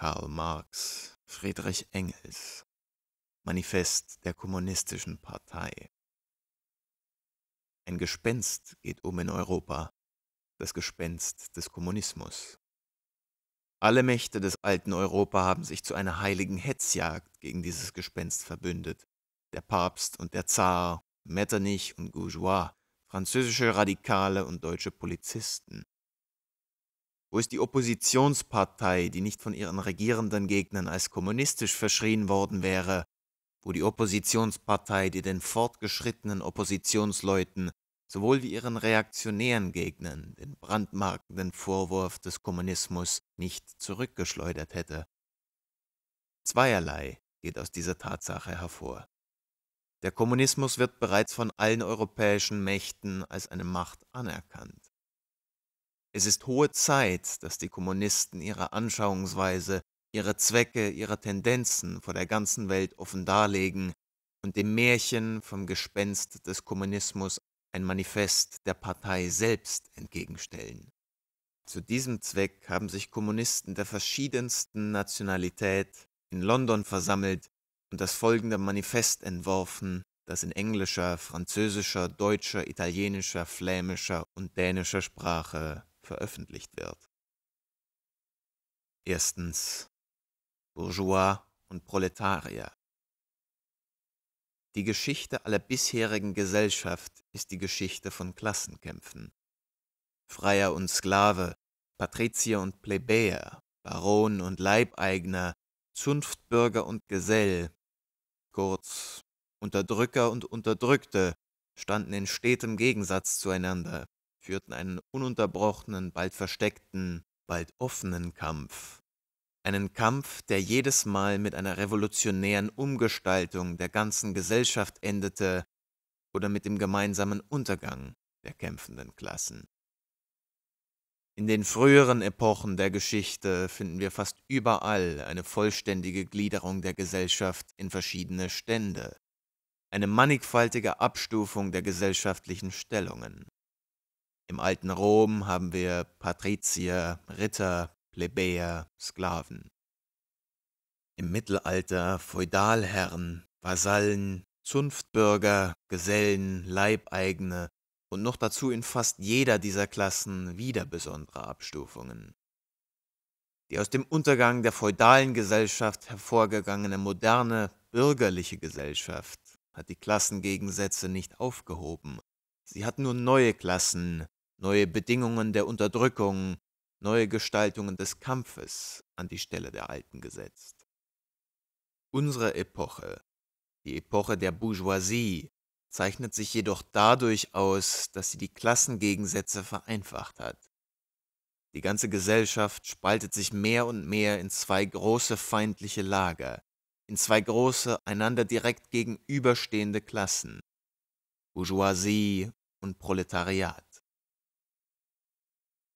Karl Marx, Friedrich Engels, Manifest der Kommunistischen Partei. Ein Gespenst geht um in Europa, das Gespenst des Kommunismus. Alle Mächte des alten Europa haben sich zu einer heiligen Hetzjagd gegen dieses Gespenst verbündet. Der Papst und der Zar, Metternich und Bourgeois, französische Radikale und deutsche Polizisten, wo ist die Oppositionspartei, die nicht von ihren regierenden Gegnern als kommunistisch verschrien worden wäre? Wo die Oppositionspartei, die den fortgeschrittenen Oppositionsleuten sowohl wie ihren reaktionären Gegnern den brandmarkenden Vorwurf des Kommunismus nicht zurückgeschleudert hätte? Zweierlei geht aus dieser Tatsache hervor. Der Kommunismus wird bereits von allen europäischen Mächten als eine Macht anerkannt. Es ist hohe Zeit, dass die Kommunisten ihre Anschauungsweise, ihre Zwecke, ihre Tendenzen vor der ganzen Welt offen darlegen und dem Märchen vom Gespenst des Kommunismus ein Manifest der Partei selbst entgegenstellen. Zu diesem Zweck haben sich Kommunisten der verschiedensten Nationalität in London versammelt und das folgende Manifest entworfen, das in englischer, französischer, deutscher, italienischer, flämischer und dänischer Sprache veröffentlicht wird. Erstens Bourgeois und Proletarier. Die Geschichte aller bisherigen Gesellschaft ist die Geschichte von Klassenkämpfen. Freier und Sklave, Patrizier und Plebejer, Baron und Leibeigner, Zunftbürger und Gesell, kurz Unterdrücker und Unterdrückte, standen in stetem Gegensatz zueinander führten einen ununterbrochenen, bald versteckten, bald offenen Kampf. Einen Kampf, der jedes Mal mit einer revolutionären Umgestaltung der ganzen Gesellschaft endete oder mit dem gemeinsamen Untergang der kämpfenden Klassen. In den früheren Epochen der Geschichte finden wir fast überall eine vollständige Gliederung der Gesellschaft in verschiedene Stände, eine mannigfaltige Abstufung der gesellschaftlichen Stellungen. Im alten Rom haben wir Patrizier, Ritter, Plebejer, Sklaven. Im Mittelalter Feudalherren, Vasallen, Zunftbürger, Gesellen, Leibeigene und noch dazu in fast jeder dieser Klassen wieder besondere Abstufungen. Die aus dem Untergang der feudalen Gesellschaft hervorgegangene moderne bürgerliche Gesellschaft hat die Klassengegensätze nicht aufgehoben, sie hat nur neue Klassen neue Bedingungen der Unterdrückung, neue Gestaltungen des Kampfes an die Stelle der alten gesetzt. Unsere Epoche, die Epoche der Bourgeoisie, zeichnet sich jedoch dadurch aus, dass sie die Klassengegensätze vereinfacht hat. Die ganze Gesellschaft spaltet sich mehr und mehr in zwei große feindliche Lager, in zwei große, einander direkt gegenüberstehende Klassen Bourgeoisie und Proletariat.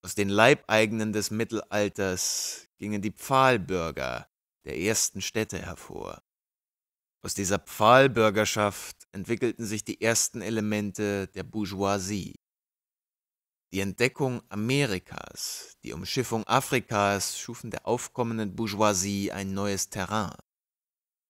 Aus den Leibeigenen des Mittelalters gingen die Pfahlbürger der ersten Städte hervor. Aus dieser Pfahlbürgerschaft entwickelten sich die ersten Elemente der Bourgeoisie. Die Entdeckung Amerikas, die Umschiffung Afrikas schufen der aufkommenden Bourgeoisie ein neues Terrain.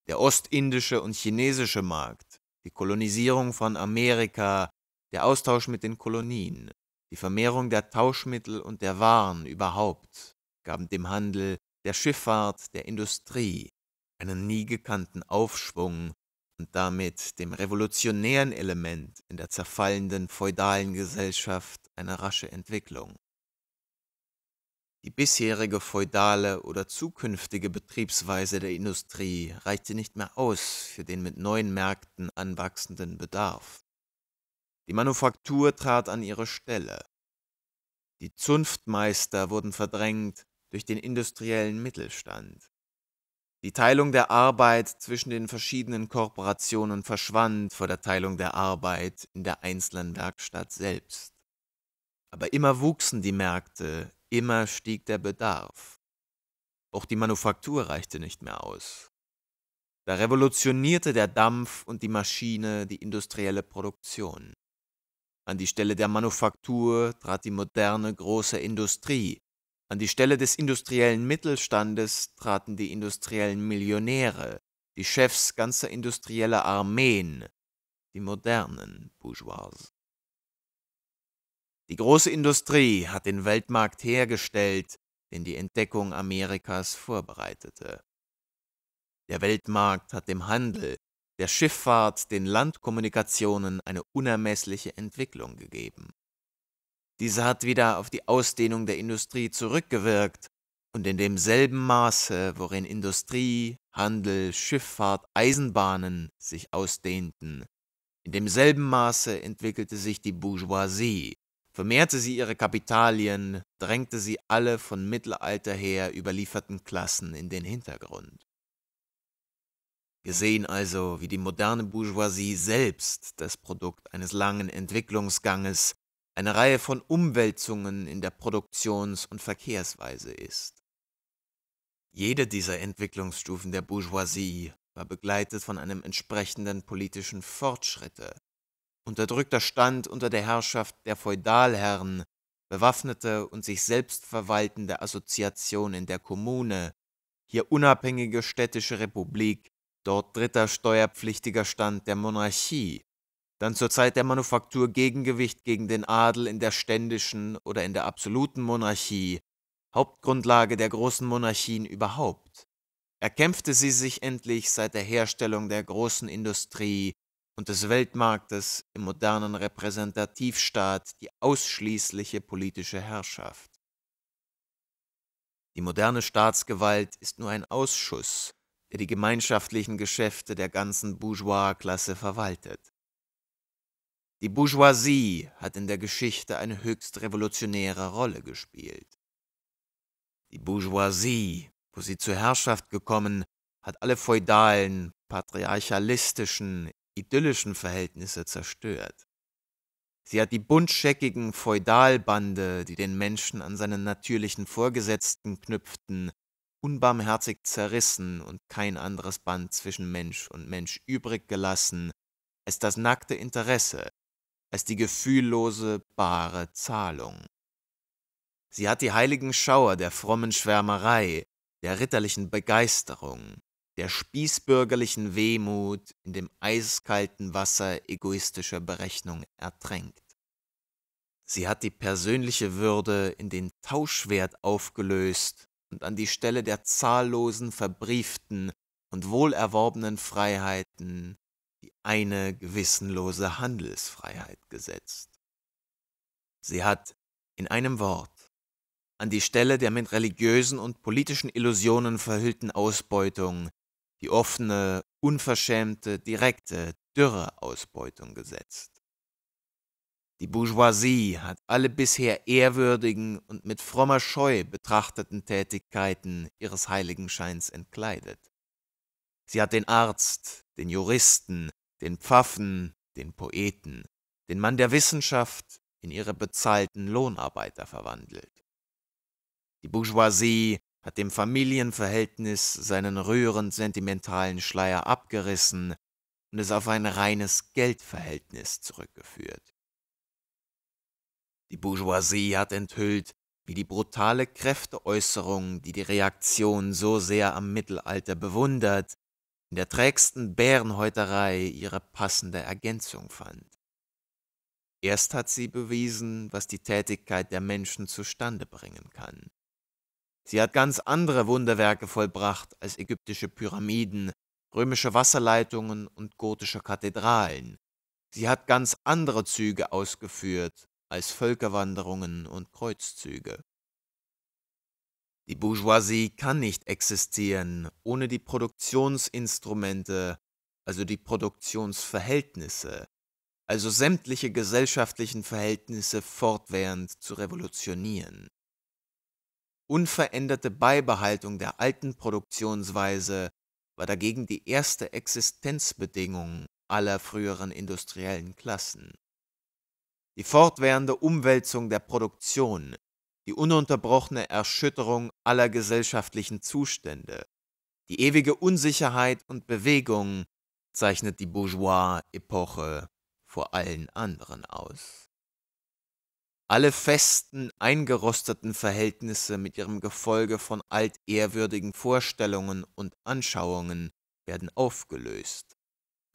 Der ostindische und chinesische Markt, die Kolonisierung von Amerika, der Austausch mit den Kolonien die Vermehrung der Tauschmittel und der Waren überhaupt gaben dem Handel, der Schifffahrt, der Industrie einen nie gekannten Aufschwung und damit dem revolutionären Element in der zerfallenden feudalen Gesellschaft eine rasche Entwicklung. Die bisherige feudale oder zukünftige Betriebsweise der Industrie reichte nicht mehr aus für den mit neuen Märkten anwachsenden Bedarf. Die Manufaktur trat an ihre Stelle. Die Zunftmeister wurden verdrängt durch den industriellen Mittelstand. Die Teilung der Arbeit zwischen den verschiedenen Korporationen verschwand vor der Teilung der Arbeit in der einzelnen Werkstatt selbst. Aber immer wuchsen die Märkte, immer stieg der Bedarf. Auch die Manufaktur reichte nicht mehr aus. Da revolutionierte der Dampf und die Maschine die industrielle Produktion. An die Stelle der Manufaktur trat die moderne große Industrie. An die Stelle des industriellen Mittelstandes traten die industriellen Millionäre, die Chefs ganzer industrieller Armeen, die modernen Bourgeois. Die große Industrie hat den Weltmarkt hergestellt, den die Entdeckung Amerikas vorbereitete. Der Weltmarkt hat dem Handel, der Schifffahrt, den Landkommunikationen eine unermessliche Entwicklung gegeben. Diese hat wieder auf die Ausdehnung der Industrie zurückgewirkt und in demselben Maße, worin Industrie, Handel, Schifffahrt, Eisenbahnen sich ausdehnten, in demselben Maße entwickelte sich die Bourgeoisie, vermehrte sie ihre Kapitalien, drängte sie alle von Mittelalter her überlieferten Klassen in den Hintergrund. Wir sehen also, wie die moderne Bourgeoisie selbst das Produkt eines langen Entwicklungsganges, eine Reihe von Umwälzungen in der Produktions- und Verkehrsweise ist. Jede dieser Entwicklungsstufen der Bourgeoisie war begleitet von einem entsprechenden politischen Fortschritte. Unterdrückter Stand unter der Herrschaft der Feudalherren, bewaffnete und sich selbst verwaltende Assoziation in der Kommune, hier unabhängige städtische Republik, dort dritter steuerpflichtiger Stand der Monarchie, dann zur Zeit der Manufaktur Gegengewicht gegen den Adel in der ständischen oder in der absoluten Monarchie, Hauptgrundlage der großen Monarchien überhaupt, erkämpfte sie sich endlich seit der Herstellung der großen Industrie und des Weltmarktes im modernen Repräsentativstaat die ausschließliche politische Herrschaft. Die moderne Staatsgewalt ist nur ein Ausschuss, der die gemeinschaftlichen Geschäfte der ganzen Bourgeois-Klasse verwaltet. Die Bourgeoisie hat in der Geschichte eine höchst revolutionäre Rolle gespielt. Die Bourgeoisie, wo sie zur Herrschaft gekommen, hat alle feudalen, patriarchalistischen, idyllischen Verhältnisse zerstört. Sie hat die buntscheckigen Feudalbande, die den Menschen an seinen natürlichen Vorgesetzten knüpften, unbarmherzig zerrissen und kein anderes Band zwischen Mensch und Mensch übrig gelassen, als das nackte Interesse, als die gefühllose, bare Zahlung. Sie hat die heiligen Schauer der frommen Schwärmerei, der ritterlichen Begeisterung, der spießbürgerlichen Wehmut in dem eiskalten Wasser egoistischer Berechnung ertränkt. Sie hat die persönliche Würde in den Tauschwert aufgelöst, und an die Stelle der zahllosen, verbrieften und wohlerworbenen Freiheiten die eine gewissenlose Handelsfreiheit gesetzt. Sie hat, in einem Wort, an die Stelle der mit religiösen und politischen Illusionen verhüllten Ausbeutung die offene, unverschämte, direkte, dürre Ausbeutung gesetzt. Die Bourgeoisie hat alle bisher ehrwürdigen und mit frommer Scheu betrachteten Tätigkeiten ihres Heiligenscheins entkleidet. Sie hat den Arzt, den Juristen, den Pfaffen, den Poeten, den Mann der Wissenschaft in ihre bezahlten Lohnarbeiter verwandelt. Die Bourgeoisie hat dem Familienverhältnis seinen rührend sentimentalen Schleier abgerissen und es auf ein reines Geldverhältnis zurückgeführt. Die Bourgeoisie hat enthüllt, wie die brutale Kräfteäußerung, die die Reaktion so sehr am Mittelalter bewundert, in der trägsten Bärenhäuterei ihre passende Ergänzung fand. Erst hat sie bewiesen, was die Tätigkeit der Menschen zustande bringen kann. Sie hat ganz andere Wunderwerke vollbracht als ägyptische Pyramiden, römische Wasserleitungen und gotische Kathedralen. Sie hat ganz andere Züge ausgeführt als Völkerwanderungen und Kreuzzüge. Die Bourgeoisie kann nicht existieren ohne die Produktionsinstrumente, also die Produktionsverhältnisse, also sämtliche gesellschaftlichen Verhältnisse fortwährend zu revolutionieren. Unveränderte Beibehaltung der alten Produktionsweise war dagegen die erste Existenzbedingung aller früheren industriellen Klassen die fortwährende Umwälzung der Produktion, die ununterbrochene Erschütterung aller gesellschaftlichen Zustände, die ewige Unsicherheit und Bewegung zeichnet die Bourgeois-Epoche vor allen anderen aus. Alle festen, eingerosteten Verhältnisse mit ihrem Gefolge von altehrwürdigen Vorstellungen und Anschauungen werden aufgelöst.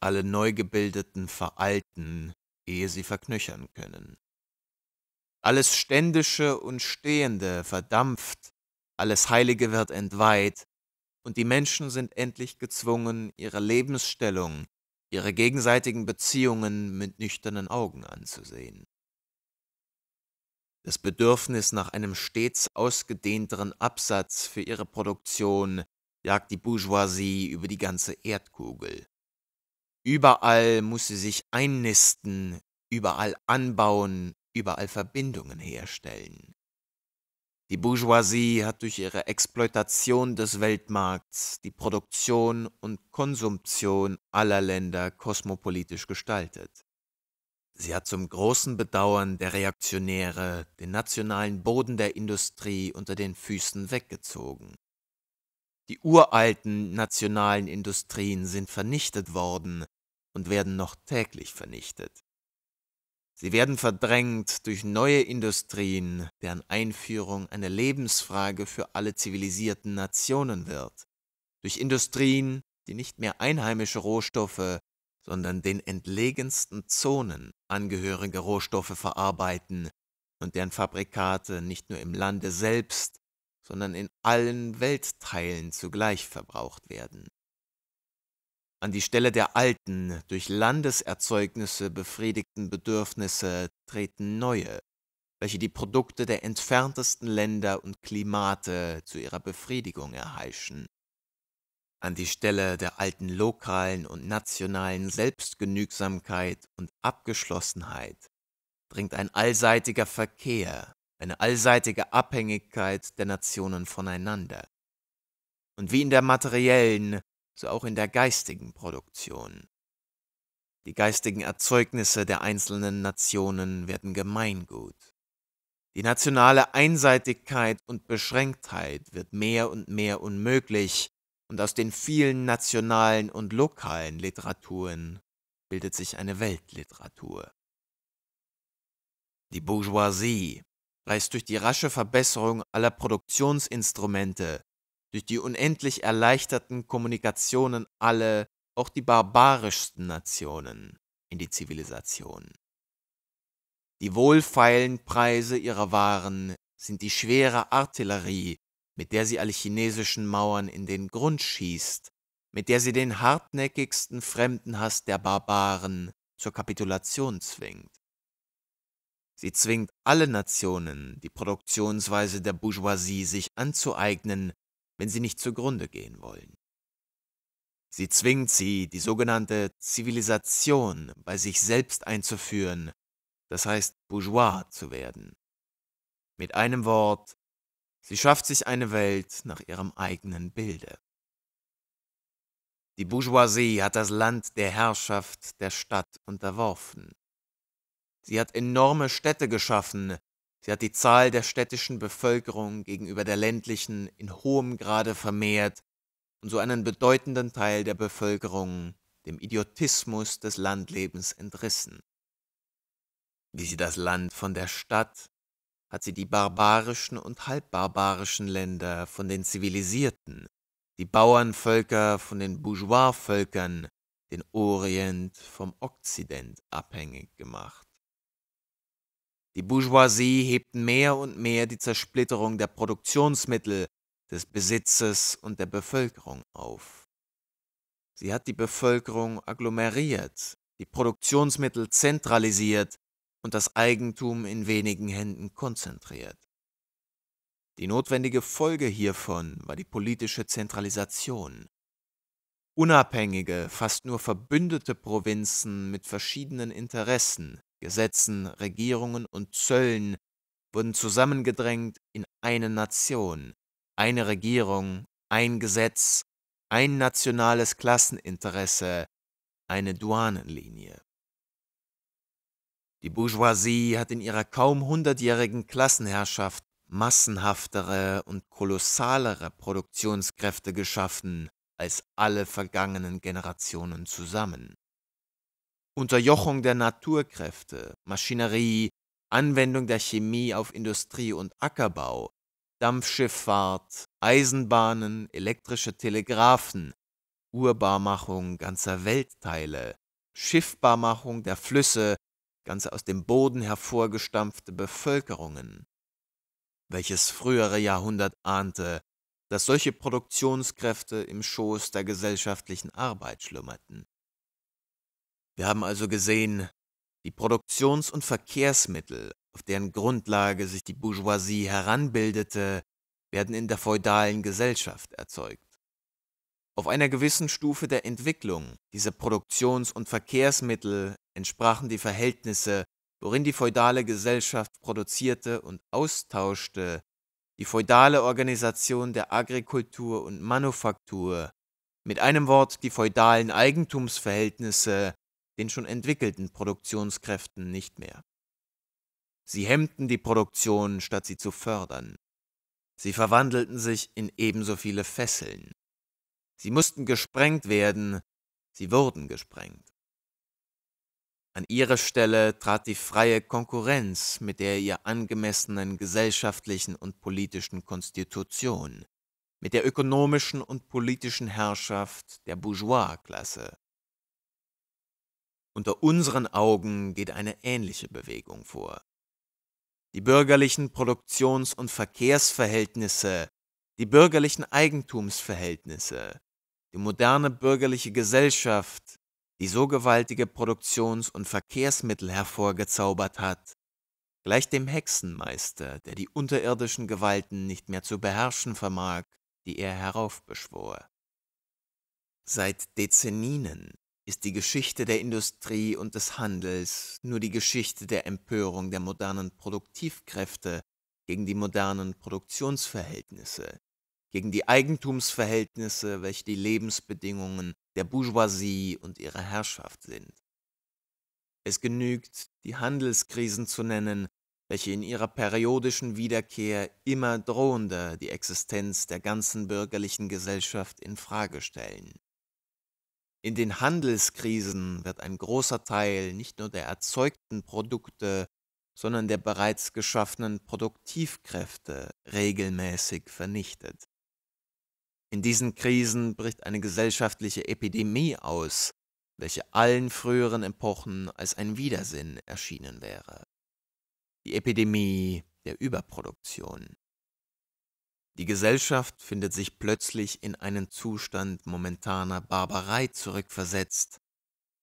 Alle neu gebildeten, veralten ehe sie verknöchern können. Alles Ständische und Stehende verdampft, alles Heilige wird entweiht, und die Menschen sind endlich gezwungen, ihre Lebensstellung, ihre gegenseitigen Beziehungen mit nüchternen Augen anzusehen. Das Bedürfnis nach einem stets ausgedehnteren Absatz für ihre Produktion jagt die Bourgeoisie über die ganze Erdkugel. Überall muss sie sich einnisten, überall anbauen, überall Verbindungen herstellen. Die Bourgeoisie hat durch ihre Exploitation des Weltmarkts die Produktion und Konsumption aller Länder kosmopolitisch gestaltet. Sie hat zum großen Bedauern der Reaktionäre den nationalen Boden der Industrie unter den Füßen weggezogen die uralten nationalen Industrien sind vernichtet worden und werden noch täglich vernichtet. Sie werden verdrängt durch neue Industrien, deren Einführung eine Lebensfrage für alle zivilisierten Nationen wird. Durch Industrien, die nicht mehr einheimische Rohstoffe, sondern den entlegensten Zonen angehörige Rohstoffe verarbeiten und deren Fabrikate nicht nur im Lande selbst, sondern in allen Weltteilen zugleich verbraucht werden. An die Stelle der alten, durch Landeserzeugnisse befriedigten Bedürfnisse treten neue, welche die Produkte der entferntesten Länder und Klimate zu ihrer Befriedigung erheischen. An die Stelle der alten lokalen und nationalen Selbstgenügsamkeit und Abgeschlossenheit dringt ein allseitiger Verkehr eine allseitige Abhängigkeit der Nationen voneinander. Und wie in der materiellen, so auch in der geistigen Produktion. Die geistigen Erzeugnisse der einzelnen Nationen werden Gemeingut. Die nationale Einseitigkeit und Beschränktheit wird mehr und mehr unmöglich, und aus den vielen nationalen und lokalen Literaturen bildet sich eine Weltliteratur. Die Bourgeoisie, reißt durch die rasche Verbesserung aller Produktionsinstrumente, durch die unendlich erleichterten Kommunikationen alle, auch die barbarischsten Nationen, in die Zivilisation. Die wohlfeilen Preise ihrer Waren sind die schwere Artillerie, mit der sie alle chinesischen Mauern in den Grund schießt, mit der sie den hartnäckigsten Fremdenhass der Barbaren zur Kapitulation zwingt. Sie zwingt alle Nationen, die Produktionsweise der Bourgeoisie sich anzueignen, wenn sie nicht zugrunde gehen wollen. Sie zwingt sie, die sogenannte Zivilisation bei sich selbst einzuführen, das heißt bourgeois zu werden. Mit einem Wort, sie schafft sich eine Welt nach ihrem eigenen Bilde. Die Bourgeoisie hat das Land der Herrschaft der Stadt unterworfen. Sie hat enorme Städte geschaffen. Sie hat die Zahl der städtischen Bevölkerung gegenüber der ländlichen in hohem Grade vermehrt und so einen bedeutenden Teil der Bevölkerung dem Idiotismus des Landlebens entrissen. Wie sie das Land von der Stadt, hat sie die barbarischen und halbbarbarischen Länder von den Zivilisierten, die Bauernvölker von den Bourgeoisvölkern, den Orient vom Okzident abhängig gemacht. Die Bourgeoisie hebt mehr und mehr die Zersplitterung der Produktionsmittel, des Besitzes und der Bevölkerung auf. Sie hat die Bevölkerung agglomeriert, die Produktionsmittel zentralisiert und das Eigentum in wenigen Händen konzentriert. Die notwendige Folge hiervon war die politische Zentralisation. Unabhängige, fast nur verbündete Provinzen mit verschiedenen Interessen, Gesetzen, Regierungen und Zöllen wurden zusammengedrängt in eine Nation, eine Regierung, ein Gesetz, ein nationales Klasseninteresse, eine Douanenlinie. Die Bourgeoisie hat in ihrer kaum hundertjährigen Klassenherrschaft massenhaftere und kolossalere Produktionskräfte geschaffen als alle vergangenen Generationen zusammen. Unterjochung der Naturkräfte, Maschinerie, Anwendung der Chemie auf Industrie und Ackerbau, Dampfschifffahrt, Eisenbahnen, elektrische Telegraphen, Urbarmachung ganzer Weltteile, Schiffbarmachung der Flüsse, ganze aus dem Boden hervorgestampfte Bevölkerungen. Welches frühere Jahrhundert ahnte, dass solche Produktionskräfte im Schoß der gesellschaftlichen Arbeit schlummerten. Wir haben also gesehen, die Produktions- und Verkehrsmittel, auf deren Grundlage sich die Bourgeoisie heranbildete, werden in der feudalen Gesellschaft erzeugt. Auf einer gewissen Stufe der Entwicklung dieser Produktions- und Verkehrsmittel entsprachen die Verhältnisse, worin die feudale Gesellschaft produzierte und austauschte, die feudale Organisation der Agrikultur und Manufaktur, mit einem Wort die feudalen Eigentumsverhältnisse, den schon entwickelten Produktionskräften nicht mehr. Sie hemmten die Produktion, statt sie zu fördern. Sie verwandelten sich in ebenso viele Fesseln. Sie mussten gesprengt werden, sie wurden gesprengt. An ihre Stelle trat die freie Konkurrenz mit der ihr angemessenen gesellschaftlichen und politischen Konstitution, mit der ökonomischen und politischen Herrschaft der Bourgeois-Klasse, unter unseren Augen geht eine ähnliche Bewegung vor. Die bürgerlichen Produktions- und Verkehrsverhältnisse, die bürgerlichen Eigentumsverhältnisse, die moderne bürgerliche Gesellschaft, die so gewaltige Produktions- und Verkehrsmittel hervorgezaubert hat, gleich dem Hexenmeister, der die unterirdischen Gewalten nicht mehr zu beherrschen vermag, die er heraufbeschwor. Seit Dezennien ist die Geschichte der Industrie und des Handels nur die Geschichte der Empörung der modernen Produktivkräfte gegen die modernen Produktionsverhältnisse, gegen die Eigentumsverhältnisse, welche die Lebensbedingungen der Bourgeoisie und ihrer Herrschaft sind. Es genügt, die Handelskrisen zu nennen, welche in ihrer periodischen Wiederkehr immer drohender die Existenz der ganzen bürgerlichen Gesellschaft in Frage stellen. In den Handelskrisen wird ein großer Teil nicht nur der erzeugten Produkte, sondern der bereits geschaffenen Produktivkräfte regelmäßig vernichtet. In diesen Krisen bricht eine gesellschaftliche Epidemie aus, welche allen früheren Epochen als ein Widersinn erschienen wäre. Die Epidemie der Überproduktion. Die Gesellschaft findet sich plötzlich in einen Zustand momentaner Barbarei zurückversetzt.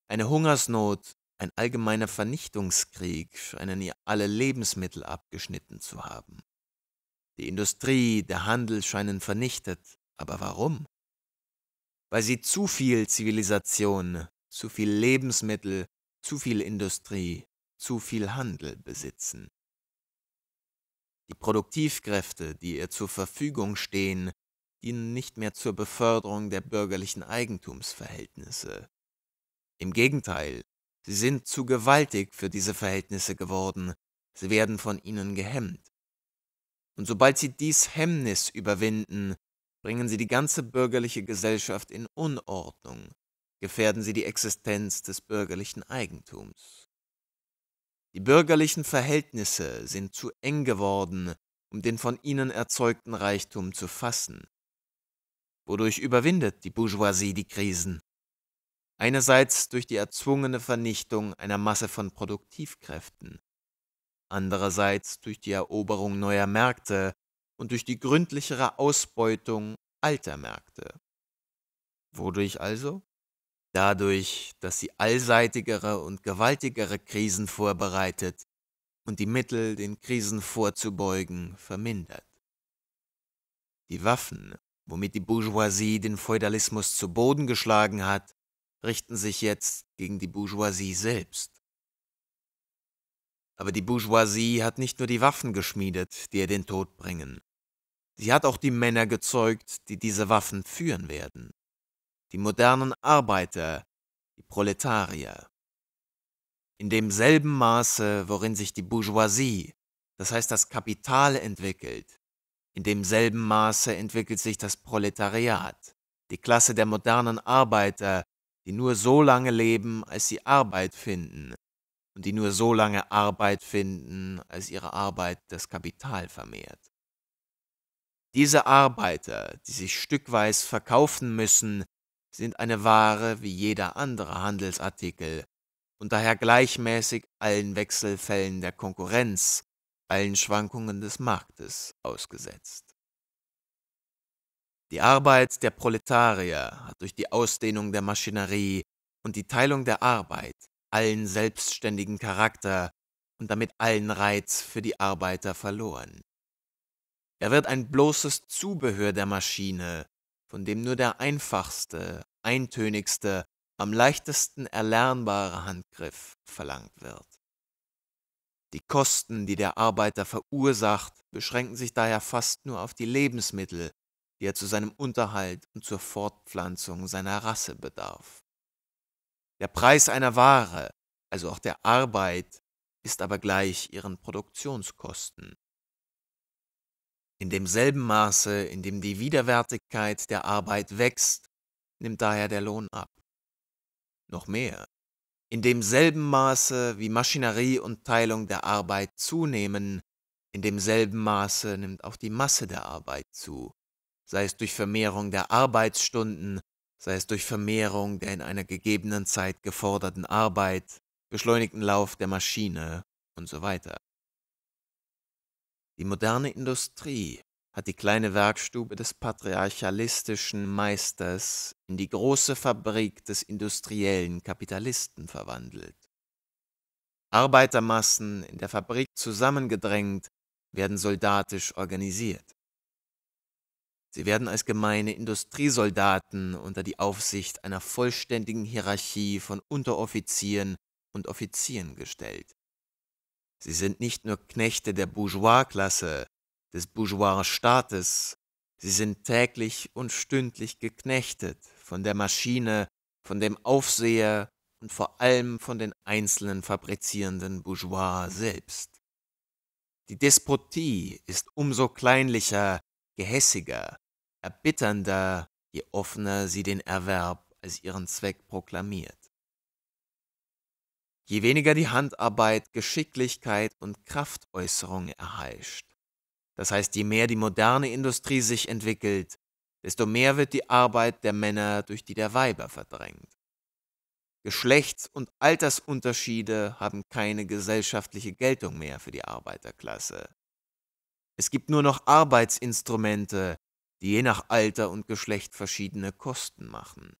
Eine Hungersnot, ein allgemeiner Vernichtungskrieg scheinen ihr alle Lebensmittel abgeschnitten zu haben. Die Industrie, der Handel scheinen vernichtet, aber warum? Weil sie zu viel Zivilisation, zu viel Lebensmittel, zu viel Industrie, zu viel Handel besitzen. Die Produktivkräfte, die ihr zur Verfügung stehen, dienen nicht mehr zur Beförderung der bürgerlichen Eigentumsverhältnisse. Im Gegenteil, sie sind zu gewaltig für diese Verhältnisse geworden, sie werden von ihnen gehemmt. Und sobald sie dies Hemmnis überwinden, bringen sie die ganze bürgerliche Gesellschaft in Unordnung, gefährden sie die Existenz des bürgerlichen Eigentums. Die bürgerlichen Verhältnisse sind zu eng geworden, um den von ihnen erzeugten Reichtum zu fassen. Wodurch überwindet die Bourgeoisie die Krisen? Einerseits durch die erzwungene Vernichtung einer Masse von Produktivkräften, andererseits durch die Eroberung neuer Märkte und durch die gründlichere Ausbeutung alter Märkte. Wodurch also? dadurch, dass sie allseitigere und gewaltigere Krisen vorbereitet und die Mittel, den Krisen vorzubeugen, vermindert. Die Waffen, womit die Bourgeoisie den Feudalismus zu Boden geschlagen hat, richten sich jetzt gegen die Bourgeoisie selbst. Aber die Bourgeoisie hat nicht nur die Waffen geschmiedet, die ihr den Tod bringen. Sie hat auch die Männer gezeugt, die diese Waffen führen werden die modernen Arbeiter, die Proletarier. In demselben Maße, worin sich die Bourgeoisie, das heißt das Kapital entwickelt, in demselben Maße entwickelt sich das Proletariat, die Klasse der modernen Arbeiter, die nur so lange leben, als sie Arbeit finden, und die nur so lange Arbeit finden, als ihre Arbeit das Kapital vermehrt. Diese Arbeiter, die sich stückweise verkaufen müssen, sind eine Ware wie jeder andere Handelsartikel und daher gleichmäßig allen Wechselfällen der Konkurrenz, allen Schwankungen des Marktes ausgesetzt. Die Arbeit der Proletarier hat durch die Ausdehnung der Maschinerie und die Teilung der Arbeit allen selbstständigen Charakter und damit allen Reiz für die Arbeiter verloren. Er wird ein bloßes Zubehör der Maschine, von dem nur der einfachste, eintönigste, am leichtesten erlernbare Handgriff verlangt wird. Die Kosten, die der Arbeiter verursacht, beschränken sich daher fast nur auf die Lebensmittel, die er zu seinem Unterhalt und zur Fortpflanzung seiner Rasse bedarf. Der Preis einer Ware, also auch der Arbeit, ist aber gleich ihren Produktionskosten. In demselben Maße, in dem die Widerwärtigkeit der Arbeit wächst, nimmt daher der Lohn ab. Noch mehr. In demselben Maße, wie Maschinerie und Teilung der Arbeit zunehmen, in demselben Maße nimmt auch die Masse der Arbeit zu, sei es durch Vermehrung der Arbeitsstunden, sei es durch Vermehrung der in einer gegebenen Zeit geforderten Arbeit, beschleunigten Lauf der Maschine und so weiter. Die moderne Industrie hat die kleine Werkstube des patriarchalistischen Meisters in die große Fabrik des industriellen Kapitalisten verwandelt. Arbeitermassen in der Fabrik zusammengedrängt werden soldatisch organisiert. Sie werden als gemeine Industriesoldaten unter die Aufsicht einer vollständigen Hierarchie von Unteroffizieren und Offizieren gestellt. Sie sind nicht nur Knechte der Bourgeois-Klasse, des Bourgeois-Staates, sie sind täglich und stündlich geknechtet von der Maschine, von dem Aufseher und vor allem von den einzelnen fabrizierenden Bourgeois selbst. Die Despotie ist umso kleinlicher, gehässiger, erbitternder, je offener sie den Erwerb als ihren Zweck proklamiert je weniger die Handarbeit, Geschicklichkeit und Kraftäußerung erheischt. Das heißt, je mehr die moderne Industrie sich entwickelt, desto mehr wird die Arbeit der Männer durch die der Weiber verdrängt. Geschlechts- und Altersunterschiede haben keine gesellschaftliche Geltung mehr für die Arbeiterklasse. Es gibt nur noch Arbeitsinstrumente, die je nach Alter und Geschlecht verschiedene Kosten machen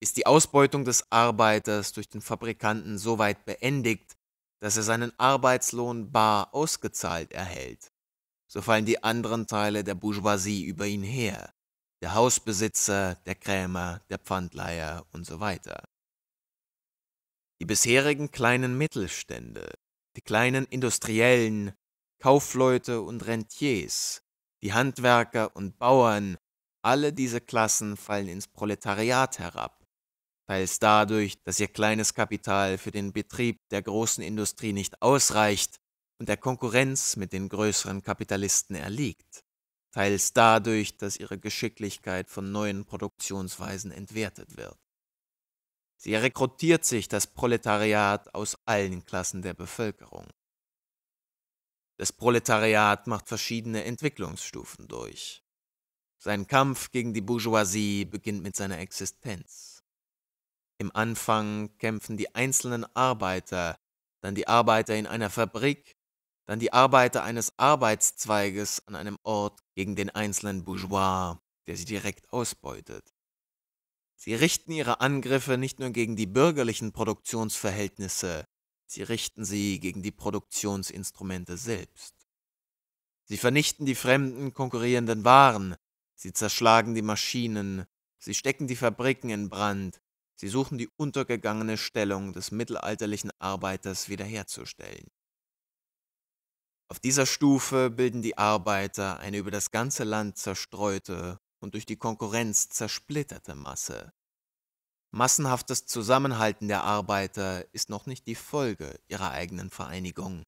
ist die Ausbeutung des Arbeiters durch den Fabrikanten so weit beendigt, dass er seinen Arbeitslohn bar ausgezahlt erhält. So fallen die anderen Teile der Bourgeoisie über ihn her, der Hausbesitzer, der Krämer, der Pfandleiher und so weiter. Die bisherigen kleinen Mittelstände, die kleinen Industriellen, Kaufleute und Rentiers, die Handwerker und Bauern, alle diese Klassen fallen ins Proletariat herab teils dadurch, dass ihr kleines Kapital für den Betrieb der großen Industrie nicht ausreicht und der Konkurrenz mit den größeren Kapitalisten erliegt, teils dadurch, dass ihre Geschicklichkeit von neuen Produktionsweisen entwertet wird. Sie rekrutiert sich das Proletariat aus allen Klassen der Bevölkerung. Das Proletariat macht verschiedene Entwicklungsstufen durch. Sein Kampf gegen die Bourgeoisie beginnt mit seiner Existenz. Im Anfang kämpfen die einzelnen Arbeiter, dann die Arbeiter in einer Fabrik, dann die Arbeiter eines Arbeitszweiges an einem Ort gegen den einzelnen Bourgeois, der sie direkt ausbeutet. Sie richten ihre Angriffe nicht nur gegen die bürgerlichen Produktionsverhältnisse, sie richten sie gegen die Produktionsinstrumente selbst. Sie vernichten die fremden konkurrierenden Waren, sie zerschlagen die Maschinen, sie stecken die Fabriken in Brand, Sie suchen die untergegangene Stellung des mittelalterlichen Arbeiters wiederherzustellen. Auf dieser Stufe bilden die Arbeiter eine über das ganze Land zerstreute und durch die Konkurrenz zersplitterte Masse. Massenhaftes Zusammenhalten der Arbeiter ist noch nicht die Folge ihrer eigenen Vereinigung,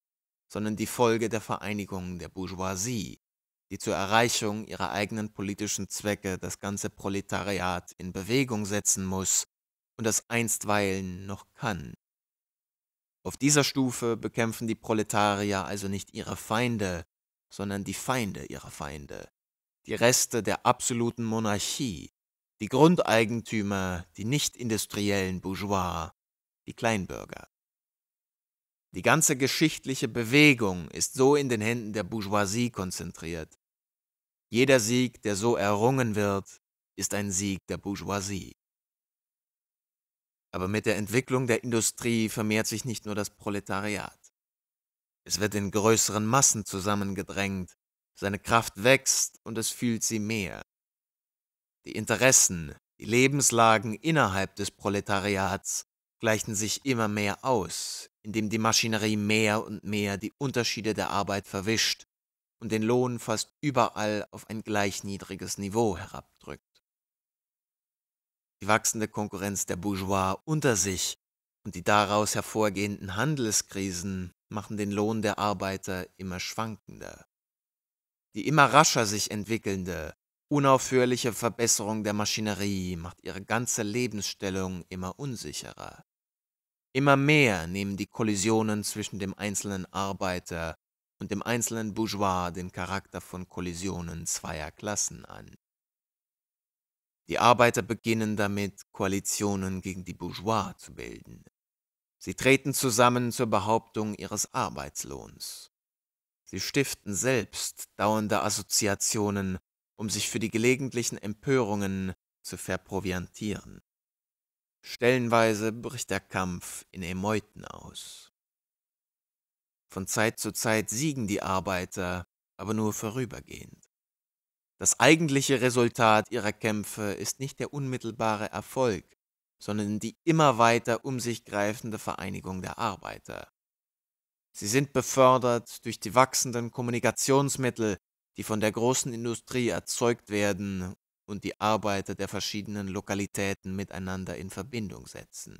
sondern die Folge der Vereinigung der Bourgeoisie, die zur Erreichung ihrer eigenen politischen Zwecke das ganze Proletariat in Bewegung setzen muss und das einstweilen noch kann. Auf dieser Stufe bekämpfen die Proletarier also nicht ihre Feinde, sondern die Feinde ihrer Feinde, die Reste der absoluten Monarchie, die Grundeigentümer, die nicht industriellen Bourgeois, die Kleinbürger. Die ganze geschichtliche Bewegung ist so in den Händen der Bourgeoisie konzentriert. Jeder Sieg, der so errungen wird, ist ein Sieg der Bourgeoisie. Aber mit der Entwicklung der Industrie vermehrt sich nicht nur das Proletariat. Es wird in größeren Massen zusammengedrängt, seine Kraft wächst und es fühlt sie mehr. Die Interessen, die Lebenslagen innerhalb des Proletariats gleichen sich immer mehr aus, indem die Maschinerie mehr und mehr die Unterschiede der Arbeit verwischt und den Lohn fast überall auf ein gleich niedriges Niveau herabdrückt die wachsende Konkurrenz der Bourgeois unter sich und die daraus hervorgehenden Handelskrisen machen den Lohn der Arbeiter immer schwankender. Die immer rascher sich entwickelnde, unaufhörliche Verbesserung der Maschinerie macht ihre ganze Lebensstellung immer unsicherer. Immer mehr nehmen die Kollisionen zwischen dem einzelnen Arbeiter und dem einzelnen Bourgeois den Charakter von Kollisionen zweier Klassen an. Die Arbeiter beginnen damit, Koalitionen gegen die Bourgeois zu bilden. Sie treten zusammen zur Behauptung ihres Arbeitslohns. Sie stiften selbst dauernde Assoziationen, um sich für die gelegentlichen Empörungen zu verproviantieren. Stellenweise bricht der Kampf in Emeuten aus. Von Zeit zu Zeit siegen die Arbeiter, aber nur vorübergehend. Das eigentliche Resultat ihrer Kämpfe ist nicht der unmittelbare Erfolg, sondern die immer weiter um sich greifende Vereinigung der Arbeiter. Sie sind befördert durch die wachsenden Kommunikationsmittel, die von der großen Industrie erzeugt werden und die Arbeiter der verschiedenen Lokalitäten miteinander in Verbindung setzen.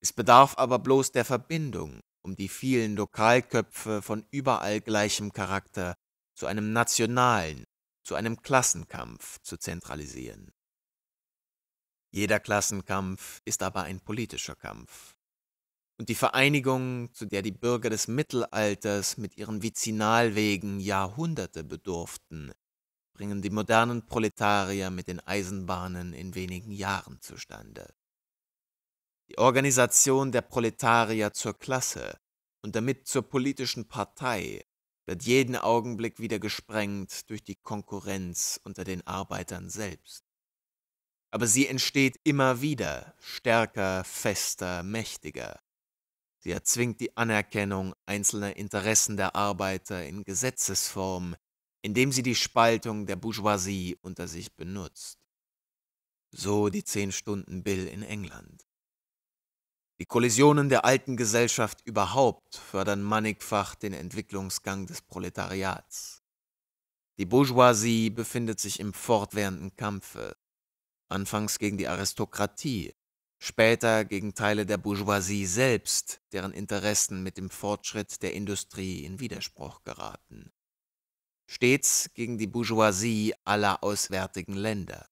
Es bedarf aber bloß der Verbindung, um die vielen Lokalköpfe von überall gleichem Charakter zu einem nationalen, zu einem Klassenkampf zu zentralisieren. Jeder Klassenkampf ist aber ein politischer Kampf. Und die Vereinigung, zu der die Bürger des Mittelalters mit ihren Vizinalwegen Jahrhunderte bedurften, bringen die modernen Proletarier mit den Eisenbahnen in wenigen Jahren zustande. Die Organisation der Proletarier zur Klasse und damit zur politischen Partei wird jeden Augenblick wieder gesprengt durch die Konkurrenz unter den Arbeitern selbst. Aber sie entsteht immer wieder, stärker, fester, mächtiger. Sie erzwingt die Anerkennung einzelner Interessen der Arbeiter in Gesetzesform, indem sie die Spaltung der Bourgeoisie unter sich benutzt. So die Zehn Stunden Bill in England. Die Kollisionen der alten Gesellschaft überhaupt fördern mannigfach den Entwicklungsgang des Proletariats. Die Bourgeoisie befindet sich im fortwährenden Kampfe, anfangs gegen die Aristokratie, später gegen Teile der Bourgeoisie selbst, deren Interessen mit dem Fortschritt der Industrie in Widerspruch geraten. Stets gegen die Bourgeoisie aller auswärtigen Länder.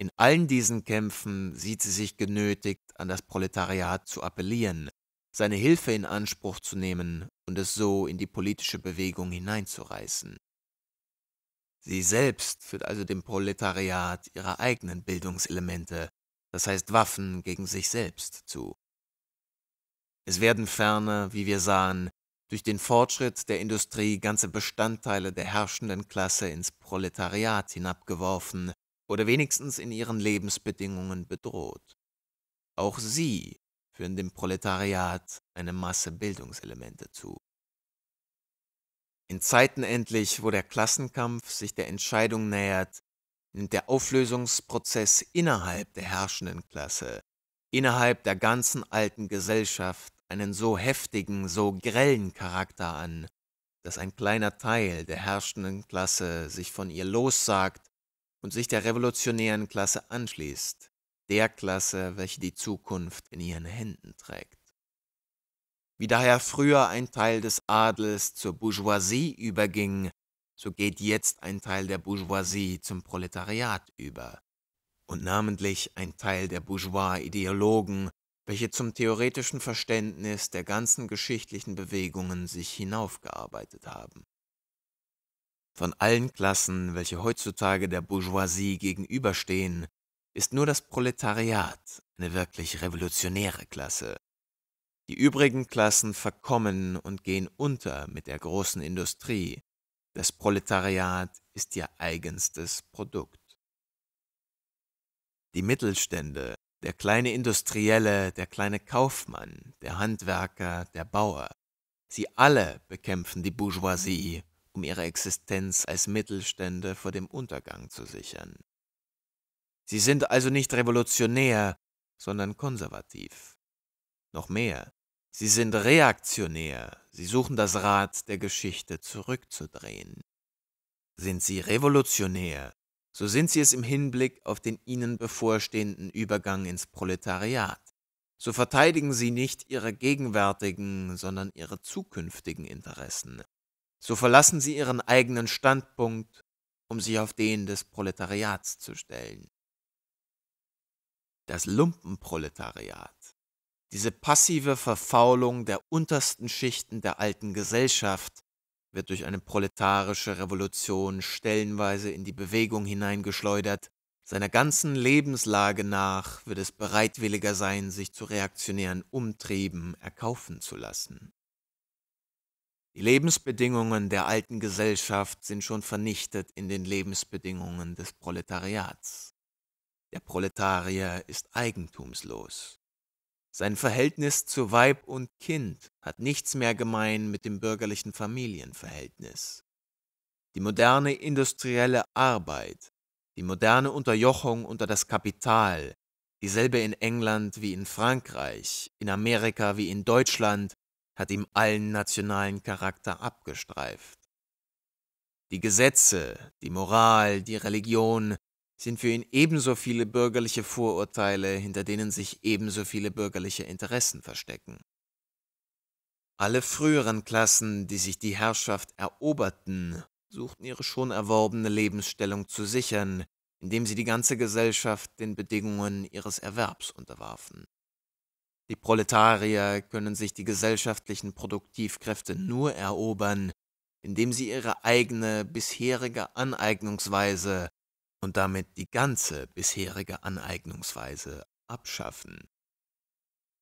In allen diesen Kämpfen sieht sie sich genötigt, an das Proletariat zu appellieren, seine Hilfe in Anspruch zu nehmen und es so in die politische Bewegung hineinzureißen. Sie selbst führt also dem Proletariat ihre eigenen Bildungselemente, das heißt Waffen gegen sich selbst zu. Es werden ferner, wie wir sahen, durch den Fortschritt der Industrie ganze Bestandteile der herrschenden Klasse ins Proletariat hinabgeworfen oder wenigstens in ihren Lebensbedingungen bedroht. Auch sie führen dem Proletariat eine Masse Bildungselemente zu. In Zeiten endlich, wo der Klassenkampf sich der Entscheidung nähert, nimmt der Auflösungsprozess innerhalb der herrschenden Klasse, innerhalb der ganzen alten Gesellschaft einen so heftigen, so grellen Charakter an, dass ein kleiner Teil der herrschenden Klasse sich von ihr lossagt und sich der revolutionären Klasse anschließt, der Klasse, welche die Zukunft in ihren Händen trägt. Wie daher früher ein Teil des Adels zur Bourgeoisie überging, so geht jetzt ein Teil der Bourgeoisie zum Proletariat über. Und namentlich ein Teil der Bourgeois-Ideologen, welche zum theoretischen Verständnis der ganzen geschichtlichen Bewegungen sich hinaufgearbeitet haben. Von allen Klassen, welche heutzutage der Bourgeoisie gegenüberstehen, ist nur das Proletariat eine wirklich revolutionäre Klasse. Die übrigen Klassen verkommen und gehen unter mit der großen Industrie. Das Proletariat ist ihr eigenstes Produkt. Die Mittelstände, der kleine Industrielle, der kleine Kaufmann, der Handwerker, der Bauer, sie alle bekämpfen die Bourgeoisie, um ihre Existenz als Mittelstände vor dem Untergang zu sichern. Sie sind also nicht revolutionär, sondern konservativ. Noch mehr, sie sind reaktionär, sie suchen das Rad der Geschichte zurückzudrehen. Sind sie revolutionär, so sind sie es im Hinblick auf den ihnen bevorstehenden Übergang ins Proletariat. So verteidigen sie nicht ihre gegenwärtigen, sondern ihre zukünftigen Interessen. So verlassen sie ihren eigenen Standpunkt, um sich auf den des Proletariats zu stellen das Lumpenproletariat, diese passive Verfaulung der untersten Schichten der alten Gesellschaft wird durch eine proletarische Revolution stellenweise in die Bewegung hineingeschleudert, seiner ganzen Lebenslage nach wird es bereitwilliger sein, sich zu reaktionären Umtrieben erkaufen zu lassen. Die Lebensbedingungen der alten Gesellschaft sind schon vernichtet in den Lebensbedingungen des Proletariats. Der Proletarier ist eigentumslos. Sein Verhältnis zu Weib und Kind hat nichts mehr gemein mit dem bürgerlichen Familienverhältnis. Die moderne industrielle Arbeit, die moderne Unterjochung unter das Kapital, dieselbe in England wie in Frankreich, in Amerika wie in Deutschland, hat ihm allen nationalen Charakter abgestreift. Die Gesetze, die Moral, die Religion, sind für ihn ebenso viele bürgerliche Vorurteile, hinter denen sich ebenso viele bürgerliche Interessen verstecken. Alle früheren Klassen, die sich die Herrschaft eroberten, suchten ihre schon erworbene Lebensstellung zu sichern, indem sie die ganze Gesellschaft den Bedingungen ihres Erwerbs unterwarfen. Die Proletarier können sich die gesellschaftlichen Produktivkräfte nur erobern, indem sie ihre eigene bisherige Aneignungsweise und damit die ganze bisherige Aneignungsweise abschaffen.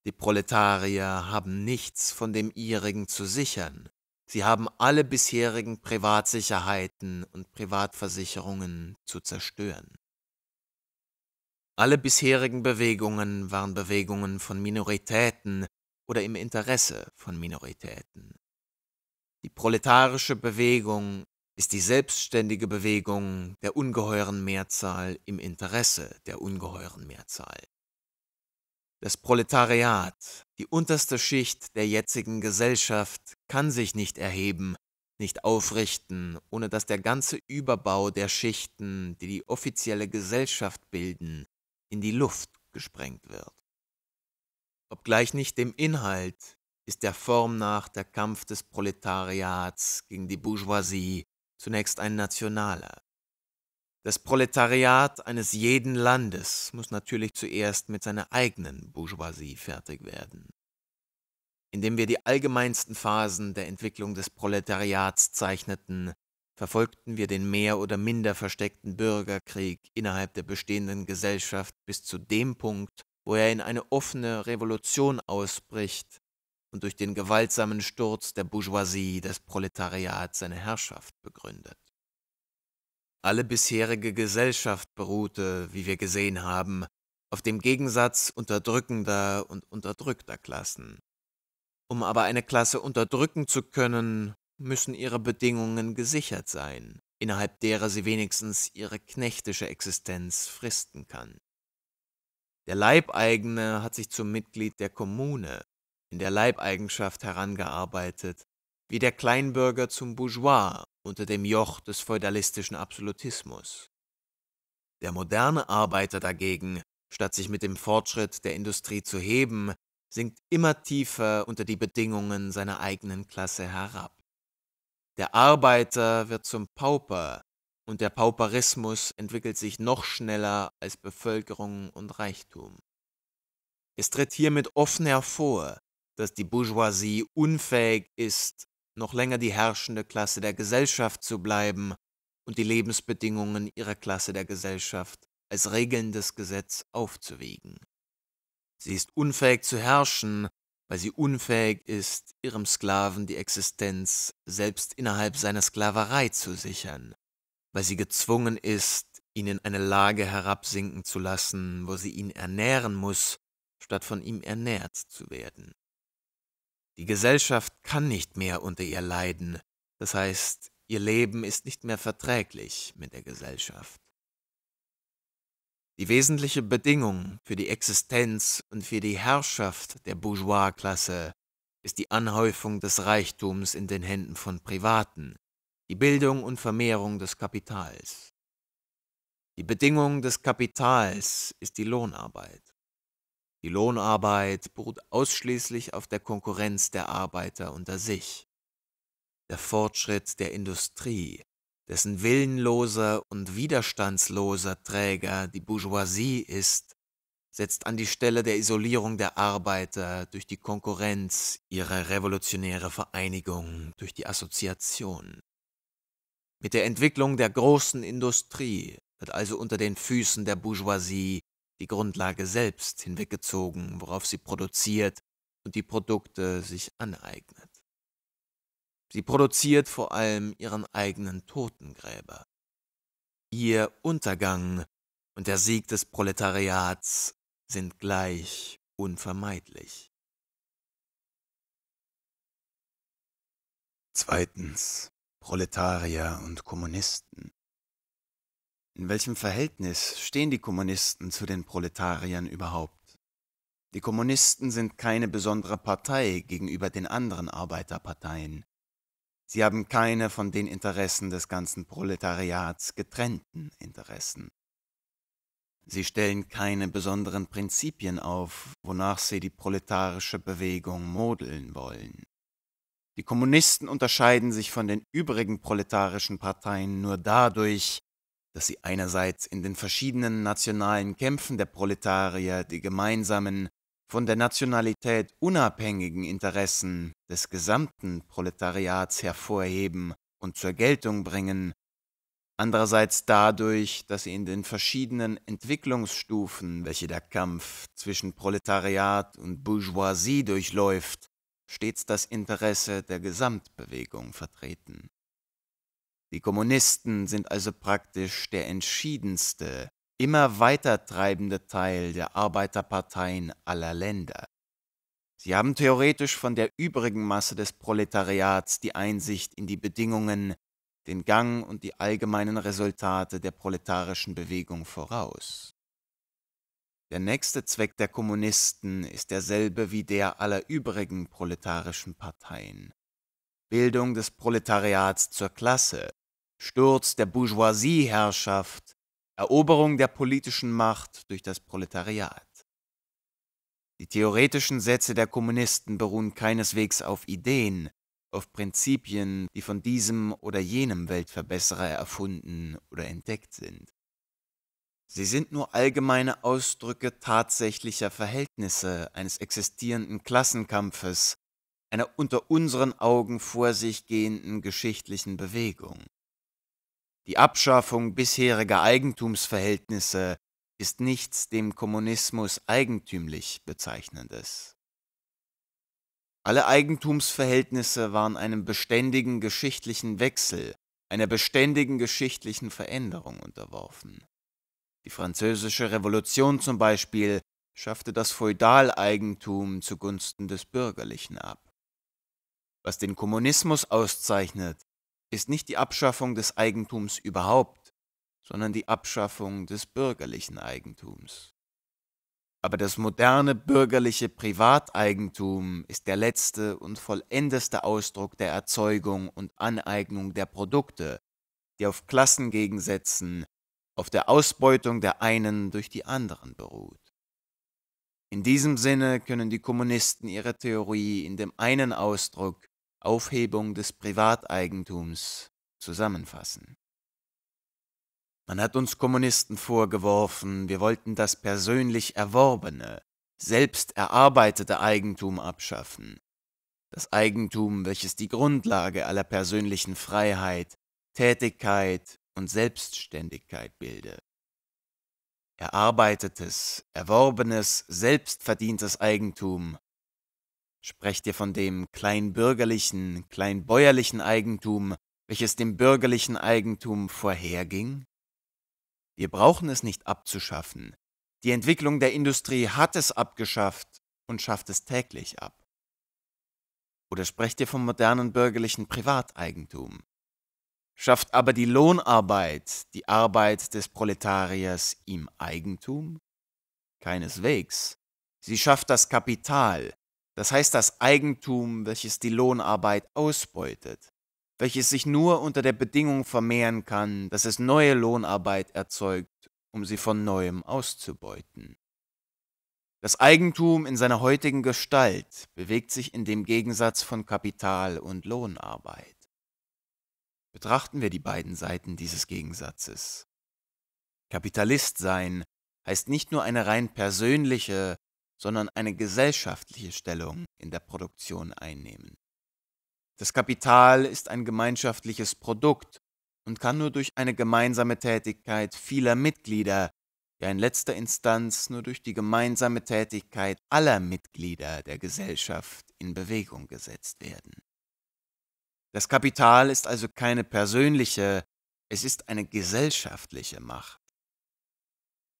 Die Proletarier haben nichts von dem ihrigen zu sichern. Sie haben alle bisherigen Privatsicherheiten und Privatversicherungen zu zerstören. Alle bisherigen Bewegungen waren Bewegungen von Minoritäten oder im Interesse von Minoritäten. Die proletarische Bewegung ist die selbstständige Bewegung der ungeheuren Mehrzahl im Interesse der ungeheuren Mehrzahl. Das Proletariat, die unterste Schicht der jetzigen Gesellschaft, kann sich nicht erheben, nicht aufrichten, ohne dass der ganze Überbau der Schichten, die die offizielle Gesellschaft bilden, in die Luft gesprengt wird. Obgleich nicht dem Inhalt, ist der Form nach der Kampf des Proletariats gegen die Bourgeoisie zunächst ein nationaler. Das Proletariat eines jeden Landes muss natürlich zuerst mit seiner eigenen Bourgeoisie fertig werden. Indem wir die allgemeinsten Phasen der Entwicklung des Proletariats zeichneten, verfolgten wir den mehr oder minder versteckten Bürgerkrieg innerhalb der bestehenden Gesellschaft bis zu dem Punkt, wo er in eine offene Revolution ausbricht, und durch den gewaltsamen Sturz der Bourgeoisie des Proletariats seine Herrschaft begründet. Alle bisherige Gesellschaft beruhte, wie wir gesehen haben, auf dem Gegensatz unterdrückender und unterdrückter Klassen. Um aber eine Klasse unterdrücken zu können, müssen ihre Bedingungen gesichert sein, innerhalb derer sie wenigstens ihre knechtische Existenz fristen kann. Der Leibeigene hat sich zum Mitglied der Kommune, in der Leibeigenschaft herangearbeitet, wie der Kleinbürger zum Bourgeois unter dem Joch des feudalistischen Absolutismus. Der moderne Arbeiter dagegen, statt sich mit dem Fortschritt der Industrie zu heben, sinkt immer tiefer unter die Bedingungen seiner eigenen Klasse herab. Der Arbeiter wird zum Pauper, und der Pauperismus entwickelt sich noch schneller als Bevölkerung und Reichtum. Es tritt hiermit offen hervor, dass die Bourgeoisie unfähig ist, noch länger die herrschende Klasse der Gesellschaft zu bleiben und die Lebensbedingungen ihrer Klasse der Gesellschaft als regelndes Gesetz aufzuwiegen. Sie ist unfähig zu herrschen, weil sie unfähig ist, ihrem Sklaven die Existenz selbst innerhalb seiner Sklaverei zu sichern, weil sie gezwungen ist, ihn in eine Lage herabsinken zu lassen, wo sie ihn ernähren muss, statt von ihm ernährt zu werden. Die Gesellschaft kann nicht mehr unter ihr leiden, das heißt, ihr Leben ist nicht mehr verträglich mit der Gesellschaft. Die wesentliche Bedingung für die Existenz und für die Herrschaft der Bourgeois-Klasse ist die Anhäufung des Reichtums in den Händen von Privaten, die Bildung und Vermehrung des Kapitals. Die Bedingung des Kapitals ist die Lohnarbeit. Die Lohnarbeit beruht ausschließlich auf der Konkurrenz der Arbeiter unter sich. Der Fortschritt der Industrie, dessen willenloser und widerstandsloser Träger die Bourgeoisie ist, setzt an die Stelle der Isolierung der Arbeiter durch die Konkurrenz ihre revolutionäre Vereinigung durch die Assoziation. Mit der Entwicklung der großen Industrie wird also unter den Füßen der Bourgeoisie die Grundlage selbst hinweggezogen, worauf sie produziert und die Produkte sich aneignet. Sie produziert vor allem ihren eigenen Totengräber. Ihr Untergang und der Sieg des Proletariats sind gleich unvermeidlich. Zweitens. Proletarier und Kommunisten. In welchem Verhältnis stehen die Kommunisten zu den Proletariern überhaupt? Die Kommunisten sind keine besondere Partei gegenüber den anderen Arbeiterparteien. Sie haben keine von den Interessen des ganzen Proletariats getrennten Interessen. Sie stellen keine besonderen Prinzipien auf, wonach sie die proletarische Bewegung modeln wollen. Die Kommunisten unterscheiden sich von den übrigen proletarischen Parteien nur dadurch, dass sie einerseits in den verschiedenen nationalen Kämpfen der Proletarier die gemeinsamen, von der Nationalität unabhängigen Interessen des gesamten Proletariats hervorheben und zur Geltung bringen, andererseits dadurch, dass sie in den verschiedenen Entwicklungsstufen, welche der Kampf zwischen Proletariat und Bourgeoisie durchläuft, stets das Interesse der Gesamtbewegung vertreten. Die Kommunisten sind also praktisch der entschiedenste, immer weiter treibende Teil der Arbeiterparteien aller Länder. Sie haben theoretisch von der übrigen Masse des Proletariats die Einsicht in die Bedingungen, den Gang und die allgemeinen Resultate der proletarischen Bewegung voraus. Der nächste Zweck der Kommunisten ist derselbe wie der aller übrigen proletarischen Parteien. Bildung des Proletariats zur Klasse, Sturz der Bourgeoisieherrschaft, Eroberung der politischen Macht durch das Proletariat. Die theoretischen Sätze der Kommunisten beruhen keineswegs auf Ideen, auf Prinzipien, die von diesem oder jenem Weltverbesserer erfunden oder entdeckt sind. Sie sind nur allgemeine Ausdrücke tatsächlicher Verhältnisse eines existierenden Klassenkampfes, einer unter unseren Augen vor sich gehenden geschichtlichen Bewegung. Die Abschaffung bisheriger Eigentumsverhältnisse ist nichts dem Kommunismus eigentümlich bezeichnendes. Alle Eigentumsverhältnisse waren einem beständigen geschichtlichen Wechsel, einer beständigen geschichtlichen Veränderung unterworfen. Die Französische Revolution zum Beispiel schaffte das Feudaleigentum zugunsten des Bürgerlichen ab. Was den Kommunismus auszeichnet, ist nicht die Abschaffung des Eigentums überhaupt, sondern die Abschaffung des bürgerlichen Eigentums. Aber das moderne bürgerliche Privateigentum ist der letzte und vollendeste Ausdruck der Erzeugung und Aneignung der Produkte, die auf Klassengegensätzen, auf der Ausbeutung der einen durch die anderen beruht. In diesem Sinne können die Kommunisten ihre Theorie in dem einen Ausdruck Aufhebung des Privateigentums zusammenfassen. Man hat uns Kommunisten vorgeworfen, wir wollten das persönlich erworbene, selbst erarbeitete Eigentum abschaffen, das Eigentum, welches die Grundlage aller persönlichen Freiheit, Tätigkeit und Selbstständigkeit bilde. Erarbeitetes, erworbenes, selbstverdientes Eigentum Sprecht ihr von dem kleinbürgerlichen, kleinbäuerlichen Eigentum, welches dem bürgerlichen Eigentum vorherging? Wir brauchen es nicht abzuschaffen. Die Entwicklung der Industrie hat es abgeschafft und schafft es täglich ab. Oder sprecht ihr vom modernen bürgerlichen Privateigentum? Schafft aber die Lohnarbeit, die Arbeit des Proletariers ihm Eigentum? Keineswegs. Sie schafft das Kapital, das heißt das Eigentum, welches die Lohnarbeit ausbeutet, welches sich nur unter der Bedingung vermehren kann, dass es neue Lohnarbeit erzeugt, um sie von neuem auszubeuten. Das Eigentum in seiner heutigen Gestalt bewegt sich in dem Gegensatz von Kapital und Lohnarbeit. Betrachten wir die beiden Seiten dieses Gegensatzes. Kapitalist sein heißt nicht nur eine rein persönliche, sondern eine gesellschaftliche Stellung in der Produktion einnehmen. Das Kapital ist ein gemeinschaftliches Produkt und kann nur durch eine gemeinsame Tätigkeit vieler Mitglieder, ja in letzter Instanz nur durch die gemeinsame Tätigkeit aller Mitglieder der Gesellschaft in Bewegung gesetzt werden. Das Kapital ist also keine persönliche, es ist eine gesellschaftliche Macht.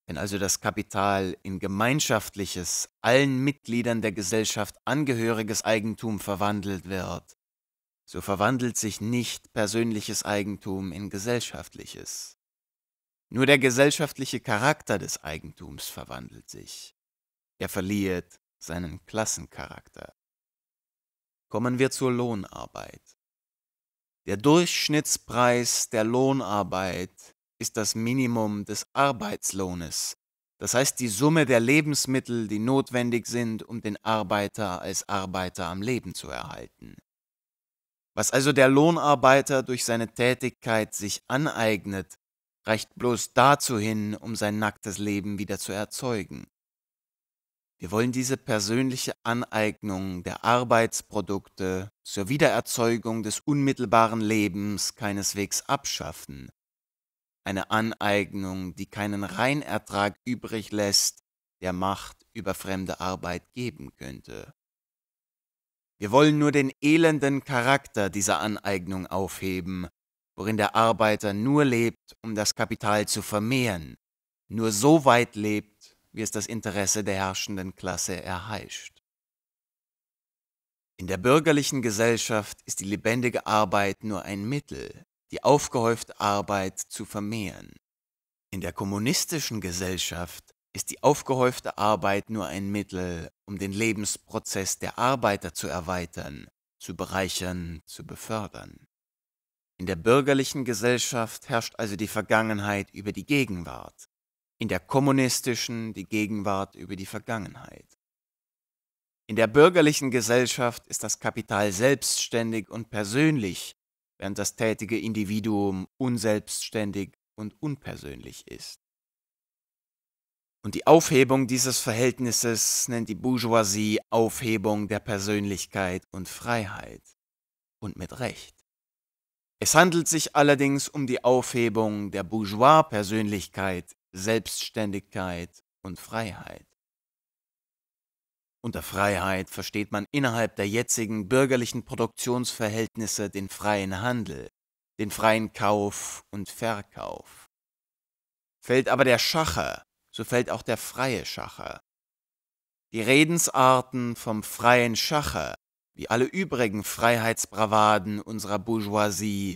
Wenn also das Kapital in gemeinschaftliches, allen Mitgliedern der Gesellschaft angehöriges Eigentum verwandelt wird, so verwandelt sich nicht persönliches Eigentum in gesellschaftliches. Nur der gesellschaftliche Charakter des Eigentums verwandelt sich. Er verliert seinen Klassencharakter. Kommen wir zur Lohnarbeit. Der Durchschnittspreis der Lohnarbeit ist das Minimum des Arbeitslohnes, das heißt die Summe der Lebensmittel, die notwendig sind, um den Arbeiter als Arbeiter am Leben zu erhalten. Was also der Lohnarbeiter durch seine Tätigkeit sich aneignet, reicht bloß dazu hin, um sein nacktes Leben wieder zu erzeugen. Wir wollen diese persönliche Aneignung der Arbeitsprodukte zur Wiedererzeugung des unmittelbaren Lebens keineswegs abschaffen, eine Aneignung, die keinen Reinertrag übrig lässt, der Macht über fremde Arbeit geben könnte. Wir wollen nur den elenden Charakter dieser Aneignung aufheben, worin der Arbeiter nur lebt, um das Kapital zu vermehren, nur so weit lebt, wie es das Interesse der herrschenden Klasse erheischt. In der bürgerlichen Gesellschaft ist die lebendige Arbeit nur ein Mittel, die aufgehäufte Arbeit zu vermehren. In der kommunistischen Gesellschaft ist die aufgehäufte Arbeit nur ein Mittel, um den Lebensprozess der Arbeiter zu erweitern, zu bereichern, zu befördern. In der bürgerlichen Gesellschaft herrscht also die Vergangenheit über die Gegenwart, in der kommunistischen die Gegenwart über die Vergangenheit. In der bürgerlichen Gesellschaft ist das Kapital selbstständig und persönlich während das tätige Individuum unselbstständig und unpersönlich ist. Und die Aufhebung dieses Verhältnisses nennt die Bourgeoisie Aufhebung der Persönlichkeit und Freiheit. Und mit Recht. Es handelt sich allerdings um die Aufhebung der Bourgeois-Persönlichkeit, Selbstständigkeit und Freiheit. Unter Freiheit versteht man innerhalb der jetzigen bürgerlichen Produktionsverhältnisse den freien Handel, den freien Kauf und Verkauf. Fällt aber der Schacher, so fällt auch der freie Schacher. Die Redensarten vom freien Schacher, wie alle übrigen Freiheitsbravaden unserer Bourgeoisie,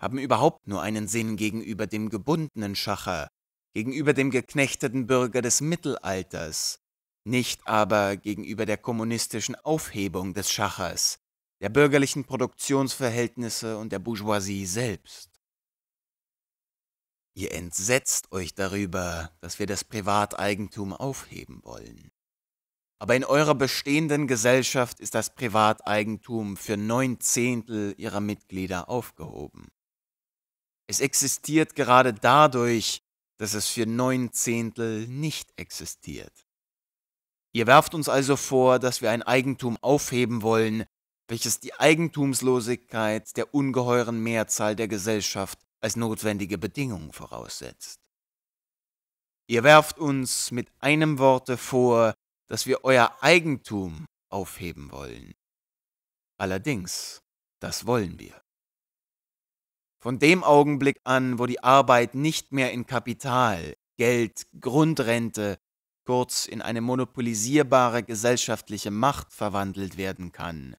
haben überhaupt nur einen Sinn gegenüber dem gebundenen Schacher, gegenüber dem geknechteten Bürger des Mittelalters, nicht aber gegenüber der kommunistischen Aufhebung des Schachers, der bürgerlichen Produktionsverhältnisse und der Bourgeoisie selbst. Ihr entsetzt euch darüber, dass wir das Privateigentum aufheben wollen. Aber in eurer bestehenden Gesellschaft ist das Privateigentum für neun Zehntel ihrer Mitglieder aufgehoben. Es existiert gerade dadurch, dass es für neun Zehntel nicht existiert. Ihr werft uns also vor, dass wir ein Eigentum aufheben wollen, welches die Eigentumslosigkeit der ungeheuren Mehrzahl der Gesellschaft als notwendige Bedingung voraussetzt. Ihr werft uns mit einem Worte vor, dass wir euer Eigentum aufheben wollen. Allerdings, das wollen wir. Von dem Augenblick an, wo die Arbeit nicht mehr in Kapital, Geld, Grundrente kurz in eine monopolisierbare gesellschaftliche Macht verwandelt werden kann.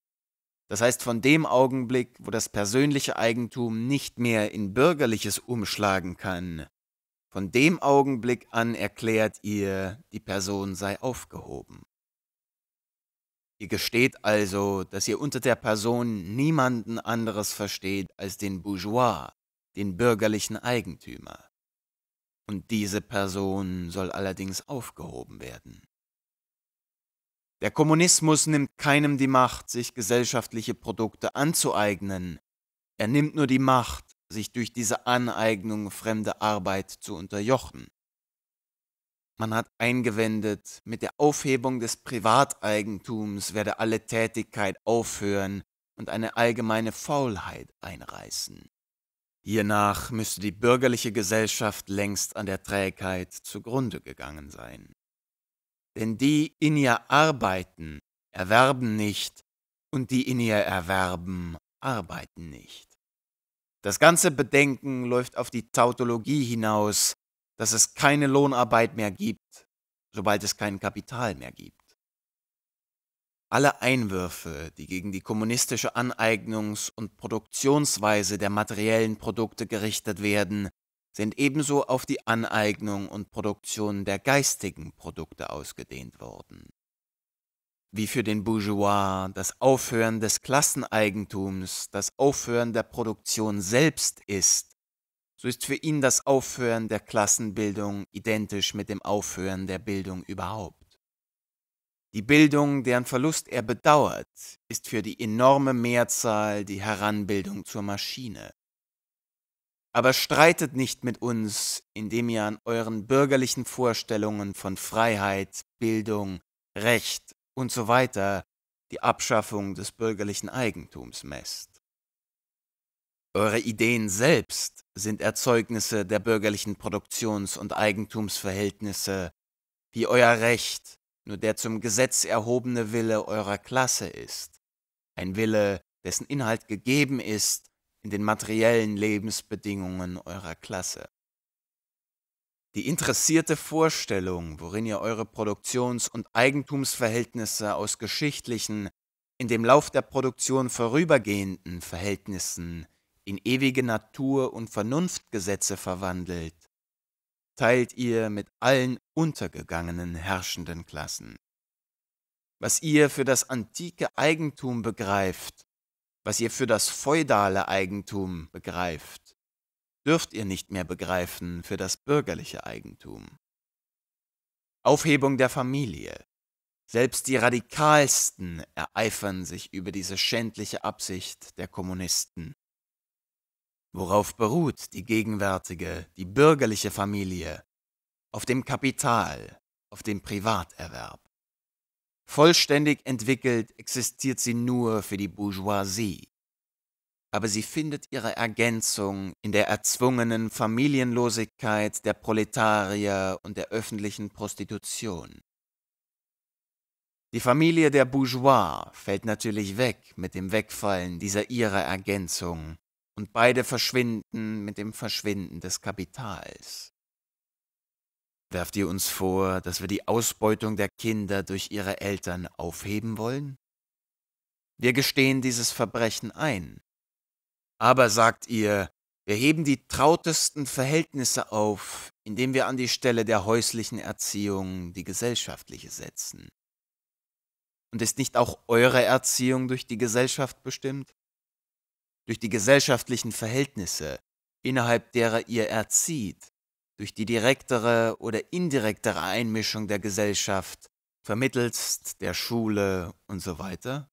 Das heißt, von dem Augenblick, wo das persönliche Eigentum nicht mehr in bürgerliches umschlagen kann, von dem Augenblick an erklärt ihr, die Person sei aufgehoben. Ihr gesteht also, dass ihr unter der Person niemanden anderes versteht als den Bourgeois, den bürgerlichen Eigentümer und diese Person soll allerdings aufgehoben werden. Der Kommunismus nimmt keinem die Macht, sich gesellschaftliche Produkte anzueignen, er nimmt nur die Macht, sich durch diese Aneignung fremde Arbeit zu unterjochen. Man hat eingewendet, mit der Aufhebung des Privateigentums werde alle Tätigkeit aufhören und eine allgemeine Faulheit einreißen. Hiernach müsste die bürgerliche Gesellschaft längst an der Trägheit zugrunde gegangen sein. Denn die in ihr arbeiten, erwerben nicht, und die in ihr erwerben, arbeiten nicht. Das ganze Bedenken läuft auf die Tautologie hinaus, dass es keine Lohnarbeit mehr gibt, sobald es kein Kapital mehr gibt alle Einwürfe, die gegen die kommunistische Aneignungs- und Produktionsweise der materiellen Produkte gerichtet werden, sind ebenso auf die Aneignung und Produktion der geistigen Produkte ausgedehnt worden. Wie für den Bourgeois das Aufhören des Klasseneigentums das Aufhören der Produktion selbst ist, so ist für ihn das Aufhören der Klassenbildung identisch mit dem Aufhören der Bildung überhaupt. Die Bildung, deren Verlust er bedauert, ist für die enorme Mehrzahl die Heranbildung zur Maschine. Aber streitet nicht mit uns, indem ihr an euren bürgerlichen Vorstellungen von Freiheit, Bildung, Recht und So weiter die Abschaffung des bürgerlichen Eigentums messt. Eure Ideen selbst sind Erzeugnisse der bürgerlichen Produktions- und Eigentumsverhältnisse, wie euer Recht, nur der zum Gesetz erhobene Wille eurer Klasse ist, ein Wille, dessen Inhalt gegeben ist in den materiellen Lebensbedingungen eurer Klasse. Die interessierte Vorstellung, worin ihr eure Produktions- und Eigentumsverhältnisse aus geschichtlichen, in dem Lauf der Produktion vorübergehenden Verhältnissen in ewige Natur- und Vernunftgesetze verwandelt, teilt ihr mit allen untergegangenen herrschenden Klassen. Was ihr für das antike Eigentum begreift, was ihr für das feudale Eigentum begreift, dürft ihr nicht mehr begreifen für das bürgerliche Eigentum. Aufhebung der Familie. Selbst die Radikalsten ereifern sich über diese schändliche Absicht der Kommunisten. Worauf beruht die gegenwärtige, die bürgerliche Familie? Auf dem Kapital, auf dem Privaterwerb. Vollständig entwickelt existiert sie nur für die Bourgeoisie. Aber sie findet ihre Ergänzung in der erzwungenen Familienlosigkeit der Proletarier und der öffentlichen Prostitution. Die Familie der Bourgeois fällt natürlich weg mit dem Wegfallen dieser ihrer Ergänzung und beide verschwinden mit dem Verschwinden des Kapitals. Werft ihr uns vor, dass wir die Ausbeutung der Kinder durch ihre Eltern aufheben wollen? Wir gestehen dieses Verbrechen ein. Aber sagt ihr, wir heben die trautesten Verhältnisse auf, indem wir an die Stelle der häuslichen Erziehung die gesellschaftliche setzen. Und ist nicht auch eure Erziehung durch die Gesellschaft bestimmt? durch die gesellschaftlichen Verhältnisse, innerhalb derer ihr erzieht, durch die direktere oder indirektere Einmischung der Gesellschaft, vermittelst der Schule und so weiter?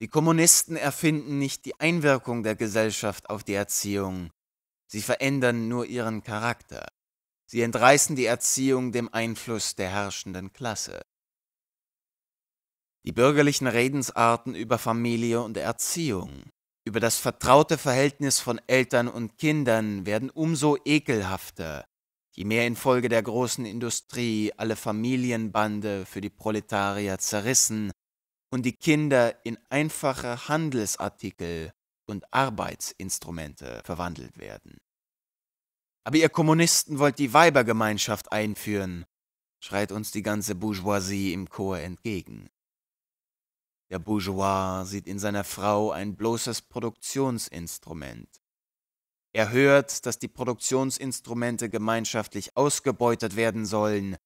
Die Kommunisten erfinden nicht die Einwirkung der Gesellschaft auf die Erziehung, sie verändern nur ihren Charakter. Sie entreißen die Erziehung dem Einfluss der herrschenden Klasse. Die bürgerlichen Redensarten über Familie und Erziehung über das vertraute Verhältnis von Eltern und Kindern werden umso ekelhafter, je mehr infolge der großen Industrie alle Familienbande für die Proletarier zerrissen und die Kinder in einfache Handelsartikel und Arbeitsinstrumente verwandelt werden. Aber ihr Kommunisten wollt die Weibergemeinschaft einführen, schreit uns die ganze Bourgeoisie im Chor entgegen. Der Bourgeois sieht in seiner Frau ein bloßes Produktionsinstrument. Er hört, dass die Produktionsinstrumente gemeinschaftlich ausgebeutet werden sollen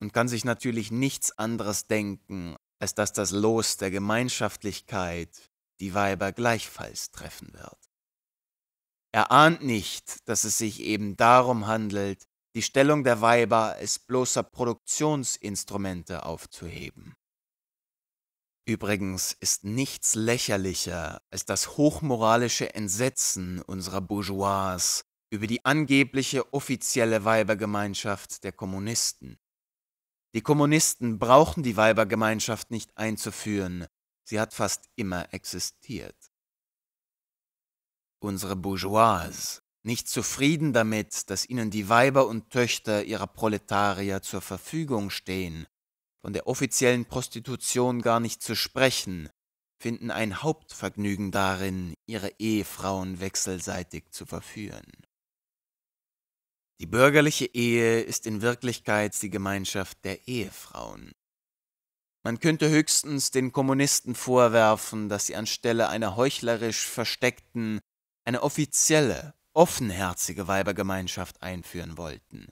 und kann sich natürlich nichts anderes denken, als dass das Los der Gemeinschaftlichkeit die Weiber gleichfalls treffen wird. Er ahnt nicht, dass es sich eben darum handelt, die Stellung der Weiber als bloßer Produktionsinstrumente aufzuheben. Übrigens ist nichts lächerlicher als das hochmoralische Entsetzen unserer Bourgeois über die angebliche offizielle Weibergemeinschaft der Kommunisten. Die Kommunisten brauchen die Weibergemeinschaft nicht einzuführen, sie hat fast immer existiert. Unsere Bourgeois, nicht zufrieden damit, dass ihnen die Weiber und Töchter ihrer Proletarier zur Verfügung stehen, von der offiziellen Prostitution gar nicht zu sprechen, finden ein Hauptvergnügen darin, ihre Ehefrauen wechselseitig zu verführen. Die bürgerliche Ehe ist in Wirklichkeit die Gemeinschaft der Ehefrauen. Man könnte höchstens den Kommunisten vorwerfen, dass sie anstelle einer heuchlerisch versteckten, eine offizielle, offenherzige Weibergemeinschaft einführen wollten.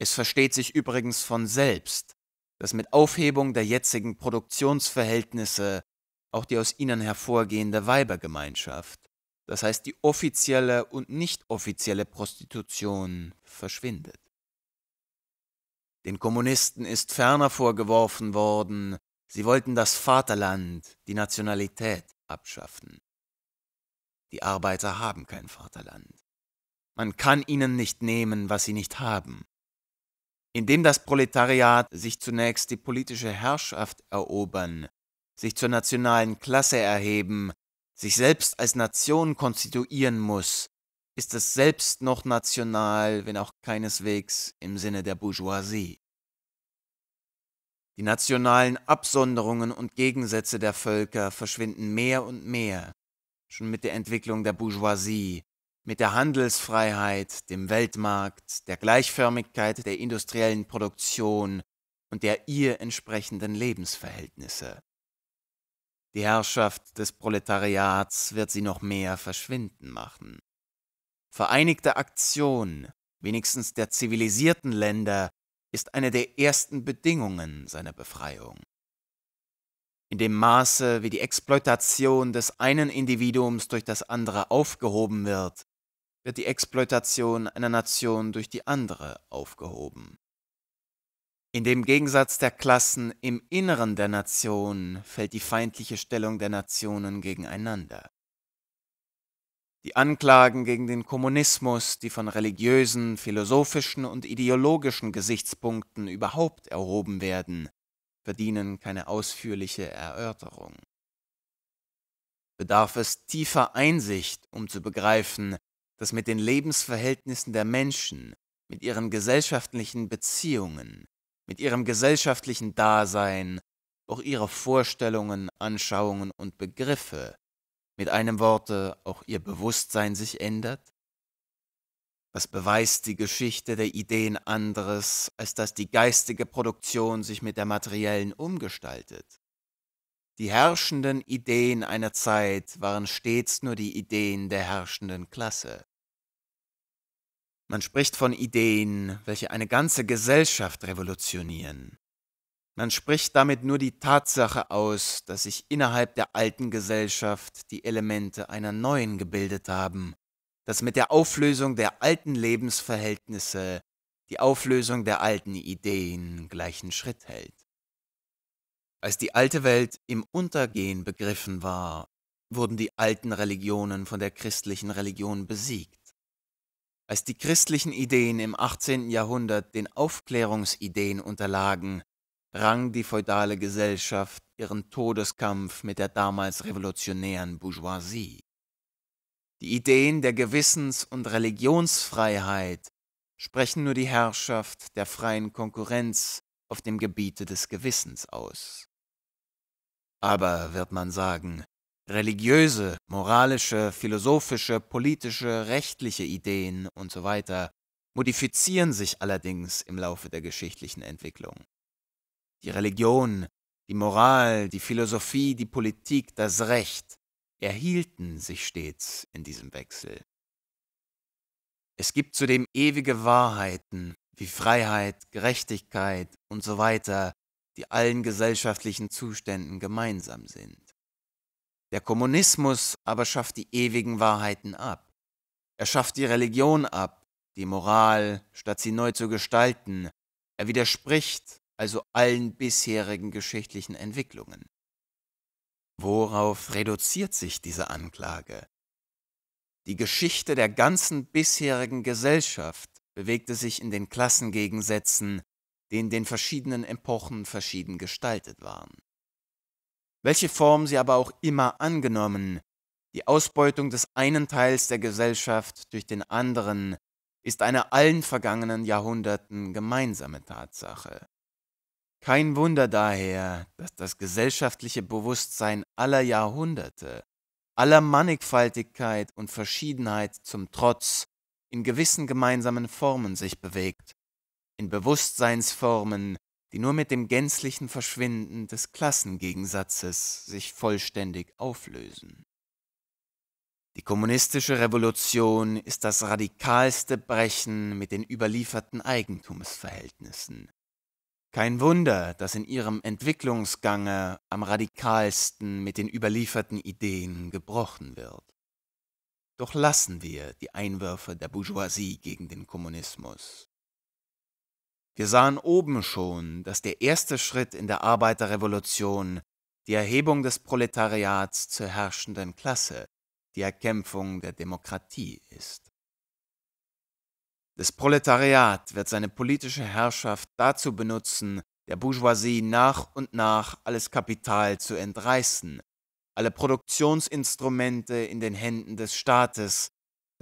Es versteht sich übrigens von selbst, dass mit Aufhebung der jetzigen Produktionsverhältnisse auch die aus ihnen hervorgehende Weibergemeinschaft, das heißt die offizielle und nicht offizielle Prostitution, verschwindet. Den Kommunisten ist ferner vorgeworfen worden, sie wollten das Vaterland, die Nationalität abschaffen. Die Arbeiter haben kein Vaterland. Man kann ihnen nicht nehmen, was sie nicht haben indem das Proletariat sich zunächst die politische Herrschaft erobern, sich zur nationalen Klasse erheben, sich selbst als Nation konstituieren muss, ist es selbst noch national, wenn auch keineswegs im Sinne der Bourgeoisie. Die nationalen Absonderungen und Gegensätze der Völker verschwinden mehr und mehr, schon mit der Entwicklung der Bourgeoisie, mit der Handelsfreiheit, dem Weltmarkt, der Gleichförmigkeit der industriellen Produktion und der ihr entsprechenden Lebensverhältnisse. Die Herrschaft des Proletariats wird sie noch mehr verschwinden machen. Vereinigte Aktion, wenigstens der zivilisierten Länder, ist eine der ersten Bedingungen seiner Befreiung. In dem Maße, wie die Exploitation des einen Individuums durch das andere aufgehoben wird, wird die Exploitation einer Nation durch die andere aufgehoben. In dem Gegensatz der Klassen im Inneren der Nation fällt die feindliche Stellung der Nationen gegeneinander. Die Anklagen gegen den Kommunismus, die von religiösen, philosophischen und ideologischen Gesichtspunkten überhaupt erhoben werden, verdienen keine ausführliche Erörterung. Bedarf es tiefer Einsicht, um zu begreifen, das mit den Lebensverhältnissen der Menschen, mit ihren gesellschaftlichen Beziehungen, mit ihrem gesellschaftlichen Dasein, auch ihre Vorstellungen, Anschauungen und Begriffe, mit einem Worte auch ihr Bewusstsein sich ändert? Was beweist die Geschichte der Ideen anderes, als dass die geistige Produktion sich mit der materiellen umgestaltet? Die herrschenden Ideen einer Zeit waren stets nur die Ideen der herrschenden Klasse. Man spricht von Ideen, welche eine ganze Gesellschaft revolutionieren. Man spricht damit nur die Tatsache aus, dass sich innerhalb der alten Gesellschaft die Elemente einer neuen gebildet haben, dass mit der Auflösung der alten Lebensverhältnisse die Auflösung der alten Ideen gleichen Schritt hält. Als die alte Welt im Untergehen begriffen war, wurden die alten Religionen von der christlichen Religion besiegt. Als die christlichen Ideen im 18. Jahrhundert den Aufklärungsideen unterlagen, rang die feudale Gesellschaft ihren Todeskampf mit der damals revolutionären Bourgeoisie. Die Ideen der Gewissens- und Religionsfreiheit sprechen nur die Herrschaft der freien Konkurrenz auf dem Gebiete des Gewissens aus. Aber wird man sagen, religiöse, moralische, philosophische, politische, rechtliche Ideen und So weiter modifizieren sich allerdings im Laufe der geschichtlichen Entwicklung. Die Religion, die Moral, die Philosophie, die Politik, das Recht erhielten sich stets in diesem Wechsel. Es gibt zudem ewige Wahrheiten wie Freiheit, Gerechtigkeit und so weiter, die allen gesellschaftlichen Zuständen gemeinsam sind. Der Kommunismus aber schafft die ewigen Wahrheiten ab. Er schafft die Religion ab, die Moral, statt sie neu zu gestalten. Er widerspricht also allen bisherigen geschichtlichen Entwicklungen. Worauf reduziert sich diese Anklage? Die Geschichte der ganzen bisherigen Gesellschaft bewegte sich in den Klassengegensätzen, die in den verschiedenen Epochen verschieden gestaltet waren welche Form sie aber auch immer angenommen. Die Ausbeutung des einen Teils der Gesellschaft durch den anderen ist eine allen vergangenen Jahrhunderten gemeinsame Tatsache. Kein Wunder daher, dass das gesellschaftliche Bewusstsein aller Jahrhunderte, aller Mannigfaltigkeit und Verschiedenheit zum Trotz in gewissen gemeinsamen Formen sich bewegt, in Bewusstseinsformen, die nur mit dem gänzlichen Verschwinden des Klassengegensatzes sich vollständig auflösen. Die kommunistische Revolution ist das radikalste Brechen mit den überlieferten Eigentumsverhältnissen. Kein Wunder, dass in ihrem Entwicklungsgange am radikalsten mit den überlieferten Ideen gebrochen wird. Doch lassen wir die Einwürfe der Bourgeoisie gegen den Kommunismus. Wir sahen oben schon, dass der erste Schritt in der Arbeiterrevolution die Erhebung des Proletariats zur herrschenden Klasse, die Erkämpfung der Demokratie ist. Das Proletariat wird seine politische Herrschaft dazu benutzen, der Bourgeoisie nach und nach alles Kapital zu entreißen, alle Produktionsinstrumente in den Händen des Staates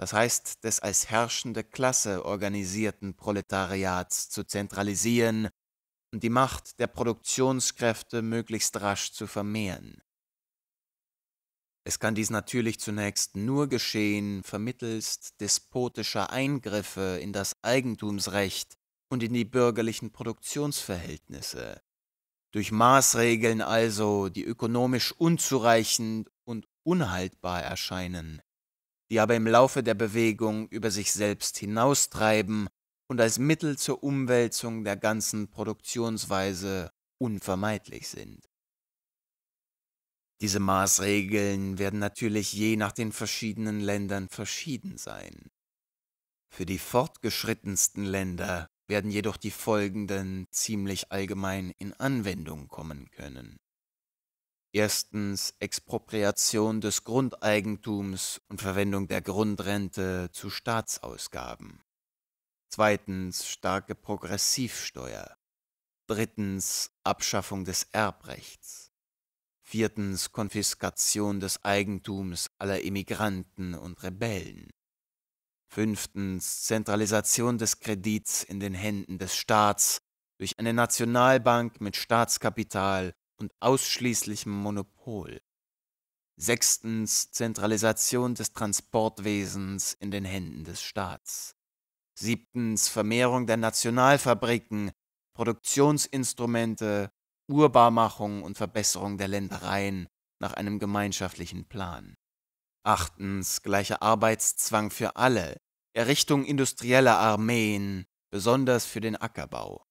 das heißt des als herrschende Klasse organisierten Proletariats, zu zentralisieren und die Macht der Produktionskräfte möglichst rasch zu vermehren. Es kann dies natürlich zunächst nur geschehen vermittelst despotischer Eingriffe in das Eigentumsrecht und in die bürgerlichen Produktionsverhältnisse, durch Maßregeln also, die ökonomisch unzureichend und unhaltbar erscheinen die aber im Laufe der Bewegung über sich selbst hinaustreiben und als Mittel zur Umwälzung der ganzen Produktionsweise unvermeidlich sind. Diese Maßregeln werden natürlich je nach den verschiedenen Ländern verschieden sein. Für die fortgeschrittensten Länder werden jedoch die folgenden ziemlich allgemein in Anwendung kommen können Erstens Expropriation des Grundeigentums und Verwendung der Grundrente zu Staatsausgaben. Zweitens starke Progressivsteuer. Drittens Abschaffung des Erbrechts. Viertens Konfiskation des Eigentums aller Emigranten und Rebellen. Fünftens Zentralisation des Kredits in den Händen des Staats durch eine Nationalbank mit Staatskapital und ausschließlichem Monopol. Sechstens Zentralisation des Transportwesens in den Händen des Staats. Siebtens Vermehrung der Nationalfabriken, Produktionsinstrumente, Urbarmachung und Verbesserung der Ländereien nach einem gemeinschaftlichen Plan. Achtens gleicher Arbeitszwang für alle, Errichtung industrieller Armeen, besonders für den Ackerbau.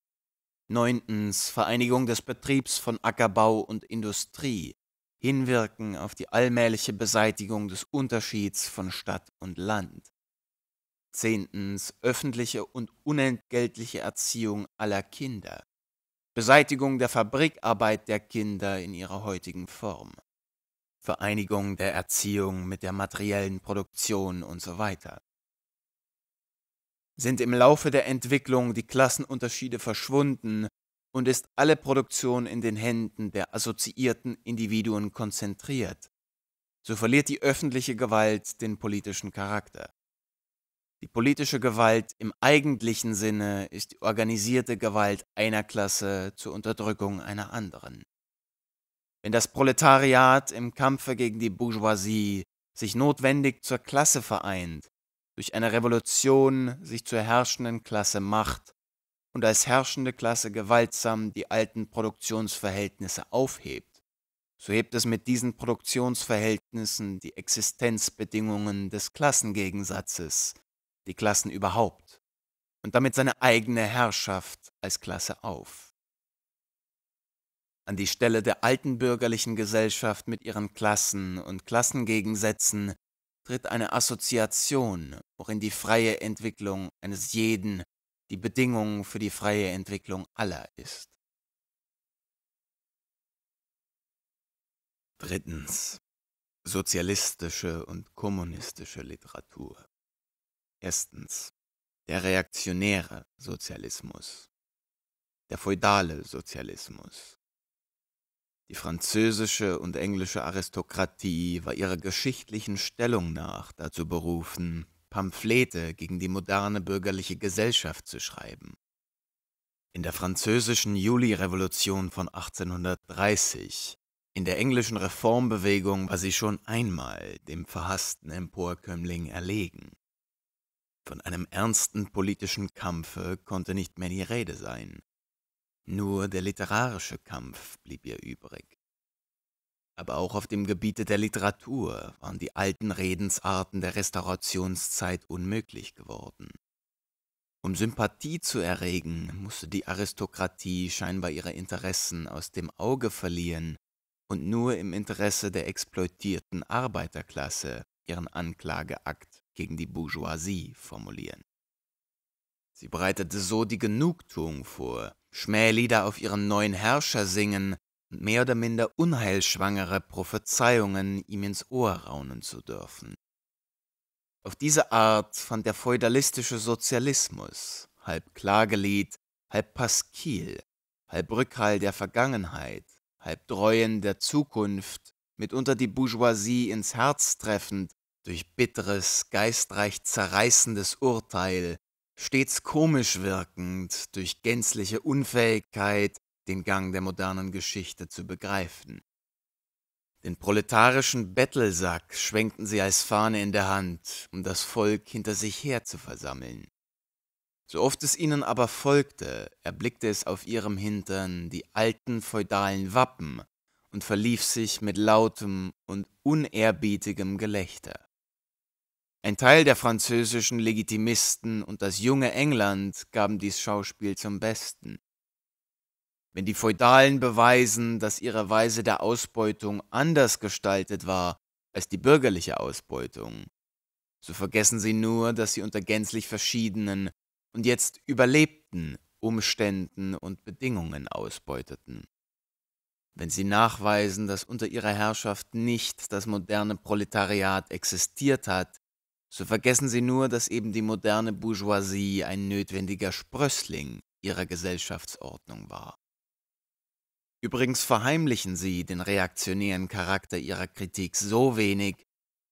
Neuntens Vereinigung des Betriebs von Ackerbau und Industrie. Hinwirken auf die allmähliche Beseitigung des Unterschieds von Stadt und Land. Zehntens öffentliche und unentgeltliche Erziehung aller Kinder. Beseitigung der Fabrikarbeit der Kinder in ihrer heutigen Form. Vereinigung der Erziehung mit der materiellen Produktion und so weiter sind im Laufe der Entwicklung die Klassenunterschiede verschwunden und ist alle Produktion in den Händen der assoziierten Individuen konzentriert. So verliert die öffentliche Gewalt den politischen Charakter. Die politische Gewalt im eigentlichen Sinne ist die organisierte Gewalt einer Klasse zur Unterdrückung einer anderen. Wenn das Proletariat im Kampfe gegen die Bourgeoisie sich notwendig zur Klasse vereint, durch eine Revolution sich zur herrschenden Klasse macht und als herrschende Klasse gewaltsam die alten Produktionsverhältnisse aufhebt, so hebt es mit diesen Produktionsverhältnissen die Existenzbedingungen des Klassengegensatzes, die Klassen überhaupt, und damit seine eigene Herrschaft als Klasse auf. An die Stelle der alten bürgerlichen Gesellschaft mit ihren Klassen und Klassengegensätzen tritt eine Assoziation, worin die freie Entwicklung eines jeden die Bedingung für die freie Entwicklung aller ist. Drittens. Sozialistische und kommunistische Literatur. Erstens. Der reaktionäre Sozialismus. Der feudale Sozialismus. Die französische und englische Aristokratie war ihrer geschichtlichen Stellung nach dazu berufen, Pamphlete gegen die moderne bürgerliche Gesellschaft zu schreiben. In der französischen Julirevolution von 1830, in der englischen Reformbewegung war sie schon einmal dem verhassten Emporkömmling erlegen. Von einem ernsten politischen Kampfe konnte nicht mehr die Rede sein. Nur der literarische Kampf blieb ihr übrig. Aber auch auf dem Gebiete der Literatur waren die alten Redensarten der Restaurationszeit unmöglich geworden. Um Sympathie zu erregen, musste die Aristokratie scheinbar ihre Interessen aus dem Auge verlieren und nur im Interesse der exploitierten Arbeiterklasse ihren Anklageakt gegen die Bourgeoisie formulieren. Sie bereitete so die Genugtuung vor, Schmählieder auf ihren neuen Herrscher singen und mehr oder minder unheilschwangere Prophezeiungen ihm ins Ohr raunen zu dürfen. Auf diese Art fand der feudalistische Sozialismus, halb Klagelied, halb Pasquil, halb Rückhall der Vergangenheit, halb Dreuen der Zukunft, mitunter die Bourgeoisie ins Herz treffend durch bitteres, geistreich zerreißendes Urteil, stets komisch wirkend durch gänzliche Unfähigkeit, den Gang der modernen Geschichte zu begreifen. Den proletarischen Bettelsack schwenkten sie als Fahne in der Hand, um das Volk hinter sich her zu versammeln. So oft es ihnen aber folgte, erblickte es auf ihrem Hintern die alten feudalen Wappen und verlief sich mit lautem und unehrbietigem Gelächter. Ein Teil der französischen Legitimisten und das junge England gaben dies Schauspiel zum Besten. Wenn die Feudalen beweisen, dass ihre Weise der Ausbeutung anders gestaltet war als die bürgerliche Ausbeutung, so vergessen sie nur, dass sie unter gänzlich verschiedenen und jetzt überlebten Umständen und Bedingungen ausbeuteten. Wenn sie nachweisen, dass unter ihrer Herrschaft nicht das moderne Proletariat existiert hat, so vergessen sie nur, dass eben die moderne Bourgeoisie ein notwendiger Sprössling ihrer Gesellschaftsordnung war. Übrigens verheimlichen sie den reaktionären Charakter ihrer Kritik so wenig,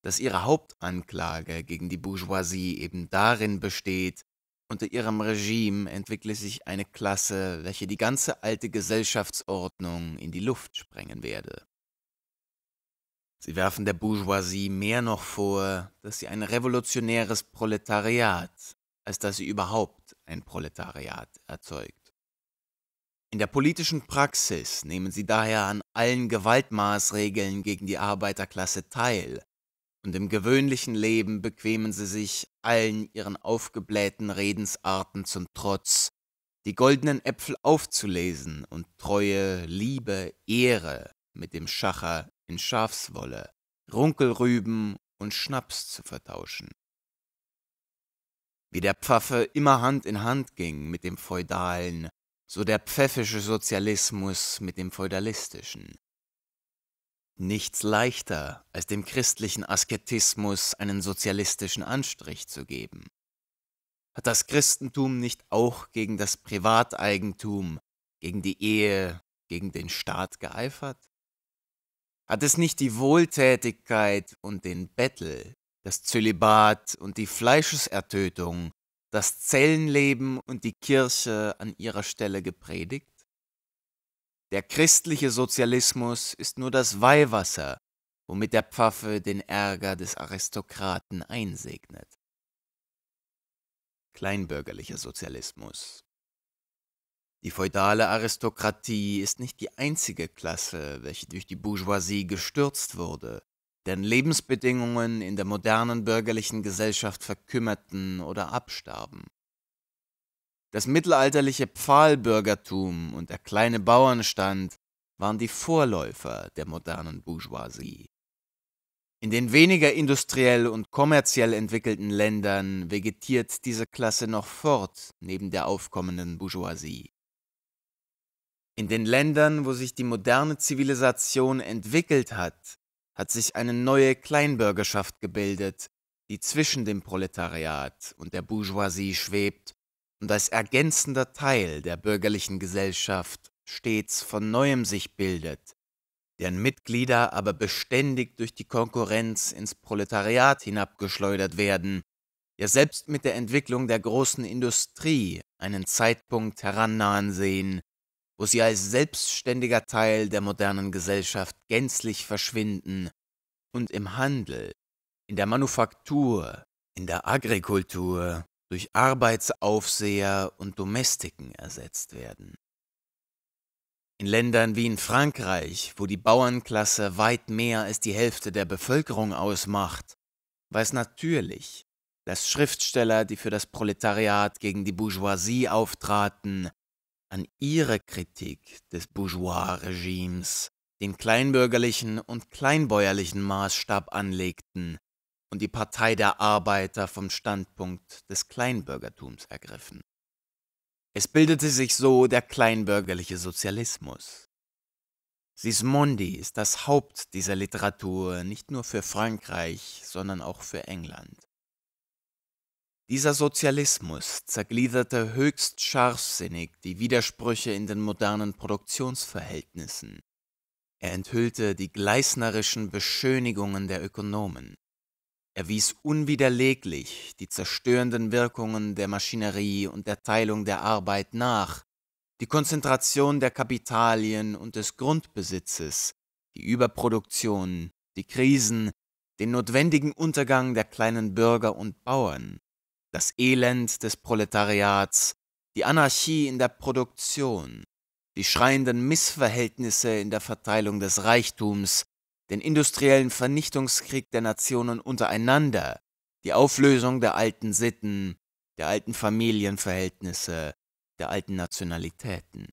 dass ihre Hauptanklage gegen die Bourgeoisie eben darin besteht, unter ihrem Regime entwickle sich eine Klasse, welche die ganze alte Gesellschaftsordnung in die Luft sprengen werde. Sie werfen der Bourgeoisie mehr noch vor, dass sie ein revolutionäres Proletariat, als dass sie überhaupt ein Proletariat erzeugt. In der politischen Praxis nehmen sie daher an allen Gewaltmaßregeln gegen die Arbeiterklasse teil, und im gewöhnlichen Leben bequemen sie sich allen ihren aufgeblähten Redensarten zum Trotz, die goldenen Äpfel aufzulesen und Treue, Liebe, Ehre mit dem Schacher in Schafswolle, Runkelrüben und Schnaps zu vertauschen. Wie der Pfaffe immer Hand in Hand ging mit dem Feudalen, so der pfäffische Sozialismus mit dem feudalistischen. Nichts leichter, als dem christlichen Asketismus einen sozialistischen Anstrich zu geben. Hat das Christentum nicht auch gegen das Privateigentum, gegen die Ehe, gegen den Staat geeifert? Hat es nicht die Wohltätigkeit und den Bettel, das Zölibat und die Fleischesertötung, das Zellenleben und die Kirche an ihrer Stelle gepredigt? Der christliche Sozialismus ist nur das Weihwasser, womit der Pfaffe den Ärger des Aristokraten einsegnet. Kleinbürgerlicher Sozialismus die feudale Aristokratie ist nicht die einzige Klasse, welche durch die Bourgeoisie gestürzt wurde, deren Lebensbedingungen in der modernen bürgerlichen Gesellschaft verkümmerten oder abstarben. Das mittelalterliche Pfahlbürgertum und der kleine Bauernstand waren die Vorläufer der modernen Bourgeoisie. In den weniger industriell und kommerziell entwickelten Ländern vegetiert diese Klasse noch fort neben der aufkommenden Bourgeoisie. In den Ländern, wo sich die moderne Zivilisation entwickelt hat, hat sich eine neue Kleinbürgerschaft gebildet, die zwischen dem Proletariat und der Bourgeoisie schwebt und als ergänzender Teil der bürgerlichen Gesellschaft stets von neuem sich bildet, deren Mitglieder aber beständig durch die Konkurrenz ins Proletariat hinabgeschleudert werden, ja selbst mit der Entwicklung der großen Industrie einen Zeitpunkt herannahen sehen, wo sie als selbstständiger Teil der modernen Gesellschaft gänzlich verschwinden und im Handel, in der Manufaktur, in der Agrikultur durch Arbeitsaufseher und Domestiken ersetzt werden. In Ländern wie in Frankreich, wo die Bauernklasse weit mehr als die Hälfte der Bevölkerung ausmacht, war es natürlich, dass Schriftsteller, die für das Proletariat gegen die Bourgeoisie auftraten, an ihrer Kritik des Bourgeois-Regimes den kleinbürgerlichen und kleinbäuerlichen Maßstab anlegten und die Partei der Arbeiter vom Standpunkt des Kleinbürgertums ergriffen. Es bildete sich so der kleinbürgerliche Sozialismus. Sismondi ist das Haupt dieser Literatur nicht nur für Frankreich, sondern auch für England. Dieser Sozialismus zergliederte höchst scharfsinnig die Widersprüche in den modernen Produktionsverhältnissen. Er enthüllte die gleisnerischen Beschönigungen der Ökonomen. Er wies unwiderleglich die zerstörenden Wirkungen der Maschinerie und der Teilung der Arbeit nach, die Konzentration der Kapitalien und des Grundbesitzes, die Überproduktion, die Krisen, den notwendigen Untergang der kleinen Bürger und Bauern, das Elend des Proletariats, die Anarchie in der Produktion, die schreienden Missverhältnisse in der Verteilung des Reichtums, den industriellen Vernichtungskrieg der Nationen untereinander, die Auflösung der alten Sitten, der alten Familienverhältnisse, der alten Nationalitäten.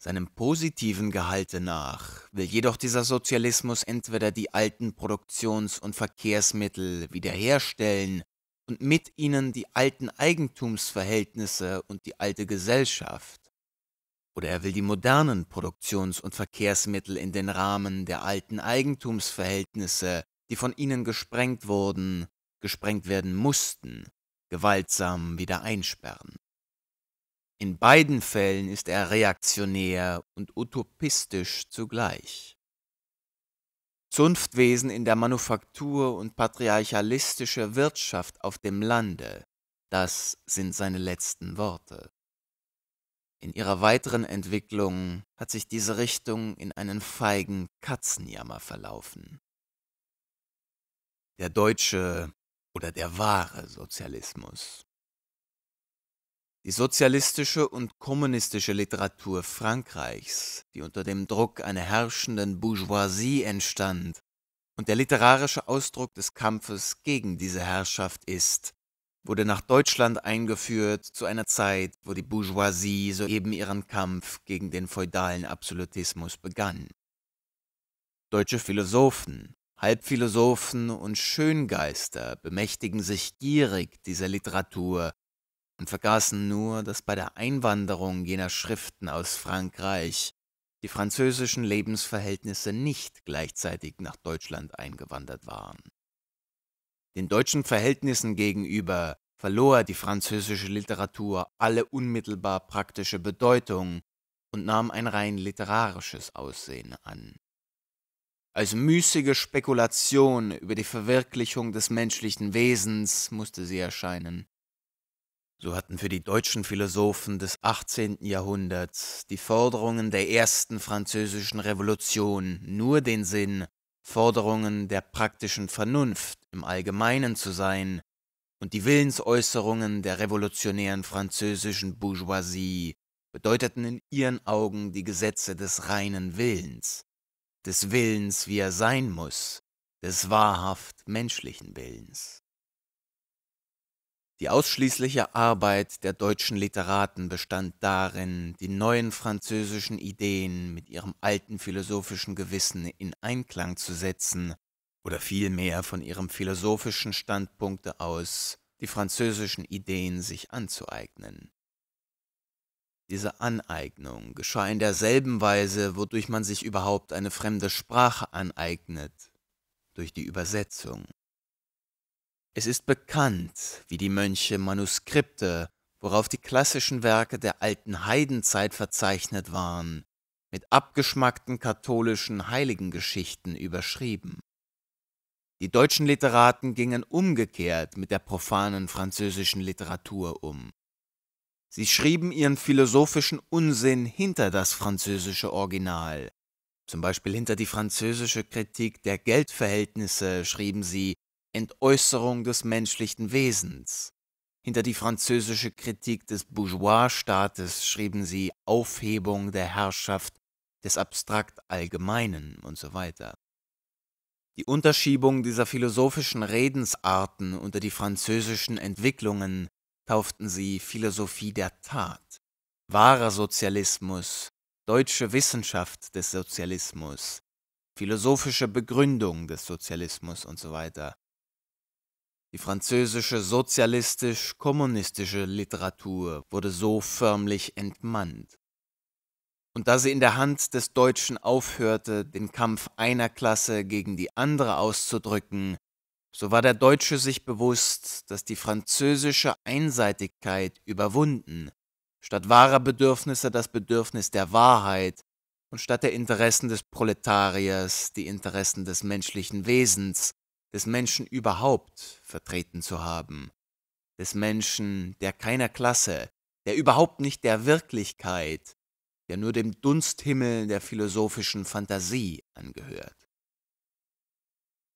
Seinem positiven Gehalte nach will jedoch dieser Sozialismus entweder die alten Produktions- und Verkehrsmittel wiederherstellen und mit ihnen die alten Eigentumsverhältnisse und die alte Gesellschaft. Oder er will die modernen Produktions- und Verkehrsmittel in den Rahmen der alten Eigentumsverhältnisse, die von ihnen gesprengt wurden, gesprengt werden mussten, gewaltsam wieder einsperren. In beiden Fällen ist er reaktionär und utopistisch zugleich. Zunftwesen in der Manufaktur und patriarchalistische Wirtschaft auf dem Lande, das sind seine letzten Worte. In ihrer weiteren Entwicklung hat sich diese Richtung in einen feigen Katzenjammer verlaufen. Der deutsche oder der wahre Sozialismus die sozialistische und kommunistische Literatur Frankreichs, die unter dem Druck einer herrschenden Bourgeoisie entstand, und der literarische Ausdruck des Kampfes gegen diese Herrschaft ist, wurde nach Deutschland eingeführt zu einer Zeit, wo die Bourgeoisie soeben ihren Kampf gegen den feudalen Absolutismus begann. Deutsche Philosophen, Halbphilosophen und Schöngeister bemächtigen sich gierig dieser Literatur und vergaßen nur, dass bei der Einwanderung jener Schriften aus Frankreich die französischen Lebensverhältnisse nicht gleichzeitig nach Deutschland eingewandert waren. Den deutschen Verhältnissen gegenüber verlor die französische Literatur alle unmittelbar praktische Bedeutung und nahm ein rein literarisches Aussehen an. Als müßige Spekulation über die Verwirklichung des menschlichen Wesens musste sie erscheinen, so hatten für die deutschen Philosophen des 18. Jahrhunderts die Forderungen der ersten französischen Revolution nur den Sinn, Forderungen der praktischen Vernunft im Allgemeinen zu sein und die Willensäußerungen der revolutionären französischen Bourgeoisie bedeuteten in ihren Augen die Gesetze des reinen Willens, des Willens, wie er sein muss, des wahrhaft menschlichen Willens. Die ausschließliche Arbeit der deutschen Literaten bestand darin, die neuen französischen Ideen mit ihrem alten philosophischen Gewissen in Einklang zu setzen oder vielmehr von ihrem philosophischen Standpunkte aus die französischen Ideen sich anzueignen. Diese Aneignung geschah in derselben Weise, wodurch man sich überhaupt eine fremde Sprache aneignet, durch die Übersetzung. Es ist bekannt, wie die Mönche Manuskripte, worauf die klassischen Werke der alten Heidenzeit verzeichnet waren, mit abgeschmackten katholischen Heiligengeschichten überschrieben. Die deutschen Literaten gingen umgekehrt mit der profanen französischen Literatur um. Sie schrieben ihren philosophischen Unsinn hinter das französische Original. Zum Beispiel hinter die französische Kritik der Geldverhältnisse schrieben sie Entäußerung des menschlichen Wesens. Hinter die französische Kritik des Bourgeois-Staates schrieben sie Aufhebung der Herrschaft des abstrakt Allgemeinen und so weiter. Die Unterschiebung dieser philosophischen Redensarten unter die französischen Entwicklungen tauften sie Philosophie der Tat, wahrer Sozialismus, deutsche Wissenschaft des Sozialismus, philosophische Begründung des Sozialismus und so weiter. Die französische sozialistisch-kommunistische Literatur wurde so förmlich entmannt. Und da sie in der Hand des Deutschen aufhörte, den Kampf einer Klasse gegen die andere auszudrücken, so war der Deutsche sich bewusst, dass die französische Einseitigkeit überwunden, statt wahrer Bedürfnisse das Bedürfnis der Wahrheit und statt der Interessen des Proletariers die Interessen des menschlichen Wesens des Menschen überhaupt vertreten zu haben, des Menschen, der keiner Klasse, der überhaupt nicht der Wirklichkeit, der nur dem Dunsthimmel der philosophischen Fantasie angehört.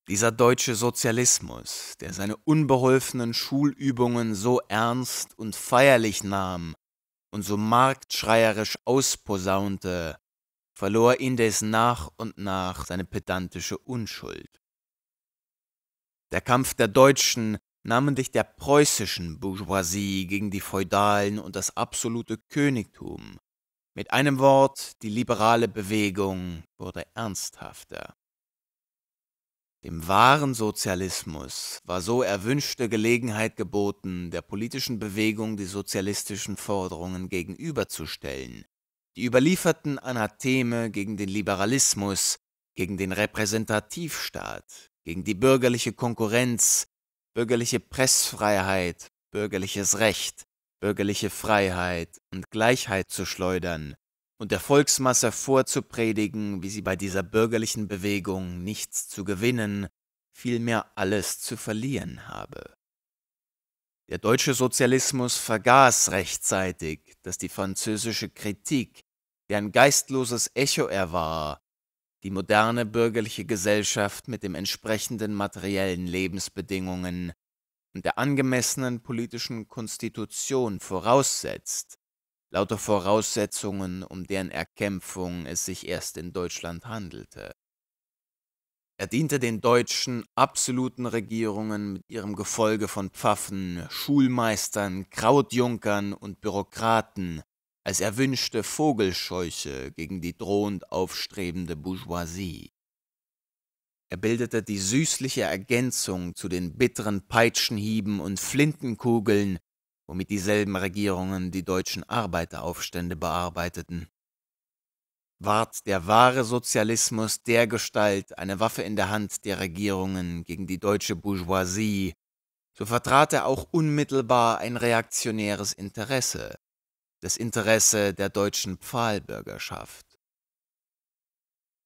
Dieser deutsche Sozialismus, der seine unbeholfenen Schulübungen so ernst und feierlich nahm und so marktschreierisch ausposaunte, verlor indes nach und nach seine pedantische Unschuld. Der Kampf der deutschen, namentlich der preußischen Bourgeoisie gegen die Feudalen und das absolute Königtum. Mit einem Wort, die liberale Bewegung wurde ernsthafter. Dem wahren Sozialismus war so erwünschte Gelegenheit geboten, der politischen Bewegung die sozialistischen Forderungen gegenüberzustellen. Die überlieferten Anatheme gegen den Liberalismus, gegen den Repräsentativstaat, gegen die bürgerliche Konkurrenz, bürgerliche Pressfreiheit, bürgerliches Recht, bürgerliche Freiheit und Gleichheit zu schleudern und der Volksmasse vorzupredigen, wie sie bei dieser bürgerlichen Bewegung nichts zu gewinnen, vielmehr alles zu verlieren habe. Der deutsche Sozialismus vergaß rechtzeitig, dass die französische Kritik, deren geistloses Echo er war, die moderne bürgerliche Gesellschaft mit den entsprechenden materiellen Lebensbedingungen und der angemessenen politischen Konstitution voraussetzt, lauter Voraussetzungen, um deren Erkämpfung es sich erst in Deutschland handelte. Er diente den deutschen absoluten Regierungen mit ihrem Gefolge von Pfaffen, Schulmeistern, Krautjunkern und Bürokraten, als erwünschte Vogelscheuche gegen die drohend aufstrebende Bourgeoisie. Er bildete die süßliche Ergänzung zu den bitteren Peitschenhieben und Flintenkugeln, womit dieselben Regierungen die deutschen Arbeiteraufstände bearbeiteten. Ward der wahre Sozialismus dergestalt eine Waffe in der Hand der Regierungen gegen die deutsche Bourgeoisie, so vertrat er auch unmittelbar ein reaktionäres Interesse, das Interesse der deutschen Pfahlbürgerschaft.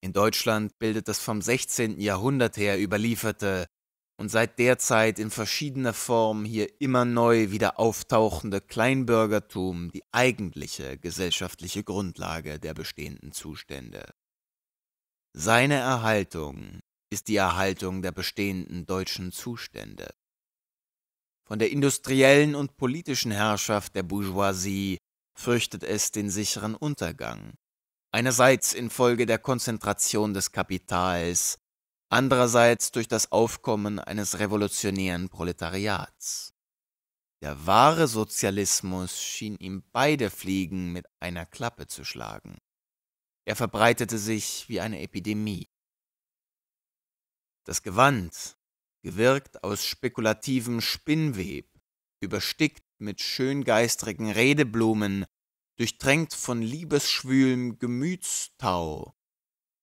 In Deutschland bildet das vom 16. Jahrhundert her überlieferte und seit der Zeit in verschiedener Form hier immer neu wieder auftauchende Kleinbürgertum die eigentliche gesellschaftliche Grundlage der bestehenden Zustände. Seine Erhaltung ist die Erhaltung der bestehenden deutschen Zustände. Von der industriellen und politischen Herrschaft der Bourgeoisie fürchtet es den sicheren Untergang. Einerseits infolge der Konzentration des Kapitals, andererseits durch das Aufkommen eines revolutionären Proletariats. Der wahre Sozialismus schien ihm beide Fliegen mit einer Klappe zu schlagen. Er verbreitete sich wie eine Epidemie. Das Gewand, gewirkt aus spekulativem Spinnweb, überstickt mit schöngeistrigen Redeblumen, durchtränkt von liebesschwülem Gemütstau.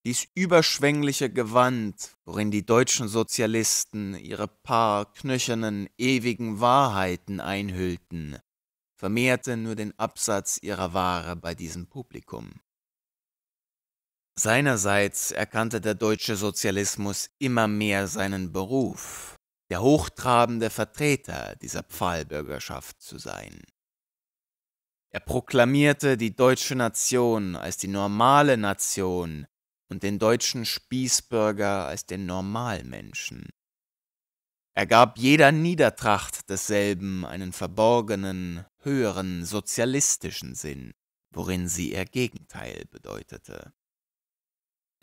Dies überschwängliche Gewand, worin die deutschen Sozialisten ihre paar knöchernen, ewigen Wahrheiten einhüllten, vermehrte nur den Absatz ihrer Ware bei diesem Publikum. Seinerseits erkannte der deutsche Sozialismus immer mehr seinen Beruf der hochtrabende Vertreter dieser Pfahlbürgerschaft zu sein. Er proklamierte die deutsche Nation als die normale Nation und den deutschen Spießbürger als den Normalmenschen. Er gab jeder Niedertracht desselben einen verborgenen, höheren sozialistischen Sinn, worin sie ihr Gegenteil bedeutete.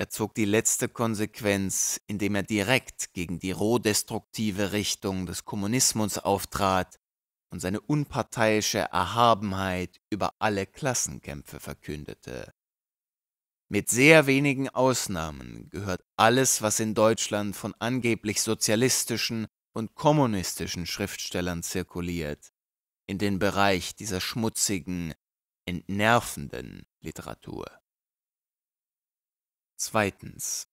Er zog die letzte Konsequenz, indem er direkt gegen die rohdestruktive Richtung des Kommunismus auftrat und seine unparteiische Erhabenheit über alle Klassenkämpfe verkündete. Mit sehr wenigen Ausnahmen gehört alles, was in Deutschland von angeblich sozialistischen und kommunistischen Schriftstellern zirkuliert, in den Bereich dieser schmutzigen, entnervenden Literatur. Zweitens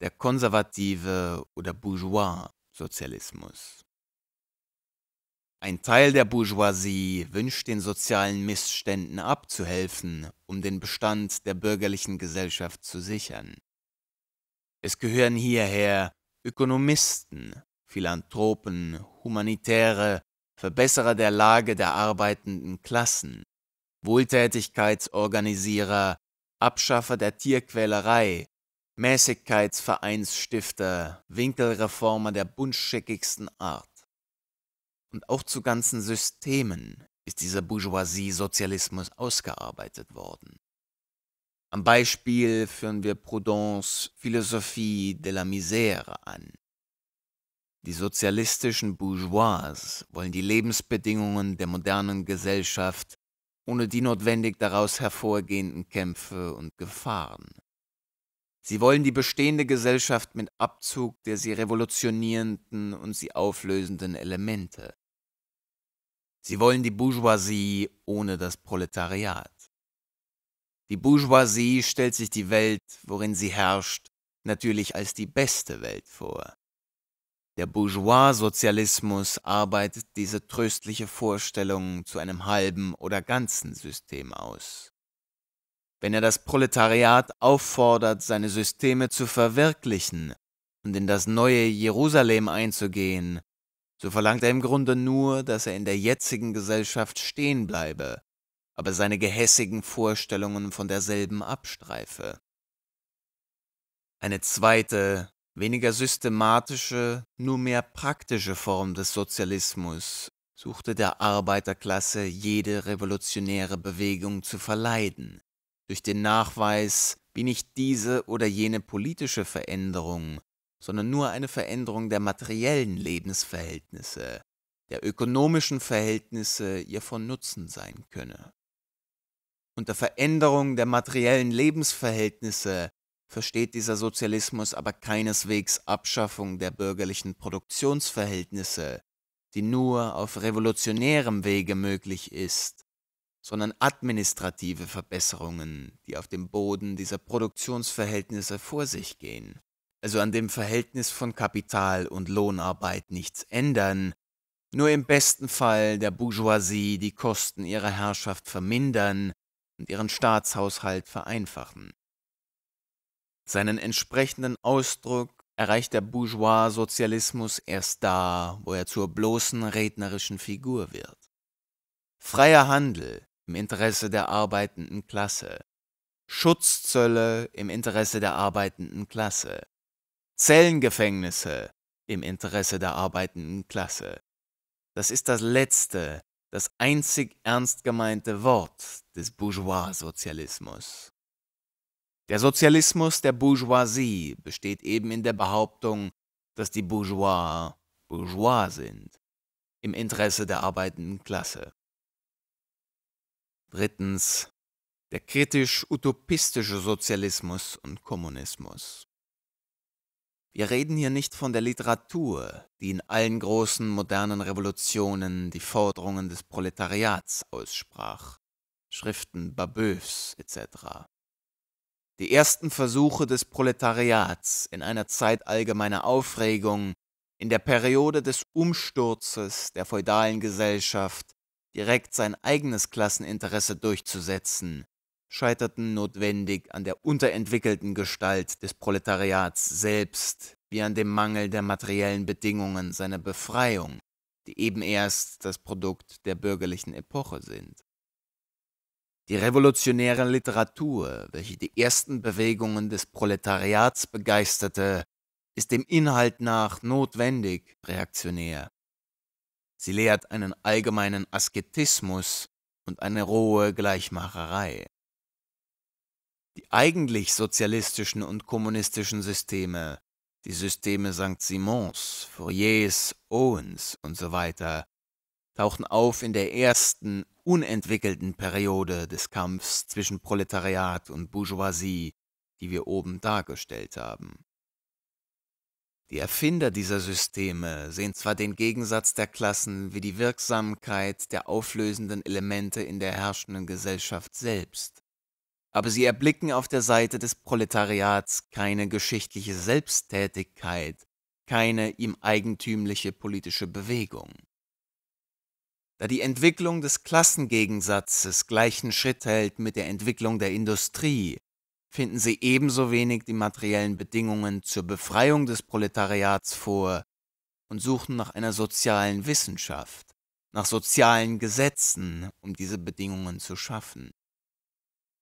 der konservative oder Bourgeois-Sozialismus. Ein Teil der Bourgeoisie wünscht den sozialen Missständen abzuhelfen, um den Bestand der bürgerlichen Gesellschaft zu sichern. Es gehören hierher Ökonomisten, Philanthropen, Humanitäre, Verbesserer der Lage der arbeitenden Klassen, Wohltätigkeitsorganisierer, Abschaffer der Tierquälerei, Mäßigkeitsvereinsstifter, Winkelreformer der buntscheckigsten Art. Und auch zu ganzen Systemen ist dieser Bourgeoisie-Sozialismus ausgearbeitet worden. Am Beispiel führen wir Proudhons Philosophie de la Misère an. Die sozialistischen Bourgeois wollen die Lebensbedingungen der modernen Gesellschaft ohne die notwendig daraus hervorgehenden Kämpfe und Gefahren Sie wollen die bestehende Gesellschaft mit Abzug der sie revolutionierenden und sie auflösenden Elemente. Sie wollen die Bourgeoisie ohne das Proletariat. Die Bourgeoisie stellt sich die Welt, worin sie herrscht, natürlich als die beste Welt vor. Der Bourgeois-Sozialismus arbeitet diese tröstliche Vorstellung zu einem halben oder ganzen System aus wenn er das Proletariat auffordert, seine Systeme zu verwirklichen und in das neue Jerusalem einzugehen, so verlangt er im Grunde nur, dass er in der jetzigen Gesellschaft stehen bleibe, aber seine gehässigen Vorstellungen von derselben abstreife. Eine zweite, weniger systematische, nur mehr praktische Form des Sozialismus suchte der Arbeiterklasse jede revolutionäre Bewegung zu verleiden. Durch den Nachweis wie nicht diese oder jene politische Veränderung, sondern nur eine Veränderung der materiellen Lebensverhältnisse, der ökonomischen Verhältnisse ihr von Nutzen sein könne. Unter Veränderung der materiellen Lebensverhältnisse versteht dieser Sozialismus aber keineswegs Abschaffung der bürgerlichen Produktionsverhältnisse, die nur auf revolutionärem Wege möglich ist sondern administrative Verbesserungen, die auf dem Boden dieser Produktionsverhältnisse vor sich gehen, also an dem Verhältnis von Kapital und Lohnarbeit nichts ändern, nur im besten Fall der Bourgeoisie die Kosten ihrer Herrschaft vermindern und ihren Staatshaushalt vereinfachen. Seinen entsprechenden Ausdruck erreicht der Bourgeois-Sozialismus erst da, wo er zur bloßen rednerischen Figur wird. Freier Handel, im Interesse der arbeitenden Klasse. Schutzzölle im Interesse der arbeitenden Klasse. Zellengefängnisse im Interesse der arbeitenden Klasse. Das ist das letzte, das einzig ernst gemeinte Wort des Bourgeois-Sozialismus. Der Sozialismus der Bourgeoisie besteht eben in der Behauptung, dass die Bourgeois Bourgeois sind, im Interesse der arbeitenden Klasse. Drittens der kritisch-utopistische Sozialismus und Kommunismus. Wir reden hier nicht von der Literatur, die in allen großen modernen Revolutionen die Forderungen des Proletariats aussprach, Schriften Babeufs etc. Die ersten Versuche des Proletariats in einer Zeit allgemeiner Aufregung, in der Periode des Umsturzes der feudalen Gesellschaft, direkt sein eigenes Klasseninteresse durchzusetzen, scheiterten notwendig an der unterentwickelten Gestalt des Proletariats selbst, wie an dem Mangel der materiellen Bedingungen seiner Befreiung, die eben erst das Produkt der bürgerlichen Epoche sind. Die revolutionäre Literatur, welche die ersten Bewegungen des Proletariats begeisterte, ist dem Inhalt nach notwendig reaktionär. Sie lehrt einen allgemeinen Asketismus und eine rohe Gleichmacherei. Die eigentlich sozialistischen und kommunistischen Systeme, die Systeme St. Simons, Fouriers, Owens und so weiter, tauchen auf in der ersten unentwickelten Periode des Kampfs zwischen Proletariat und Bourgeoisie, die wir oben dargestellt haben. Die Erfinder dieser Systeme sehen zwar den Gegensatz der Klassen wie die Wirksamkeit der auflösenden Elemente in der herrschenden Gesellschaft selbst, aber sie erblicken auf der Seite des Proletariats keine geschichtliche Selbsttätigkeit, keine ihm eigentümliche politische Bewegung. Da die Entwicklung des Klassengegensatzes gleichen Schritt hält mit der Entwicklung der Industrie, finden sie ebenso wenig die materiellen Bedingungen zur Befreiung des Proletariats vor und suchen nach einer sozialen Wissenschaft, nach sozialen Gesetzen, um diese Bedingungen zu schaffen.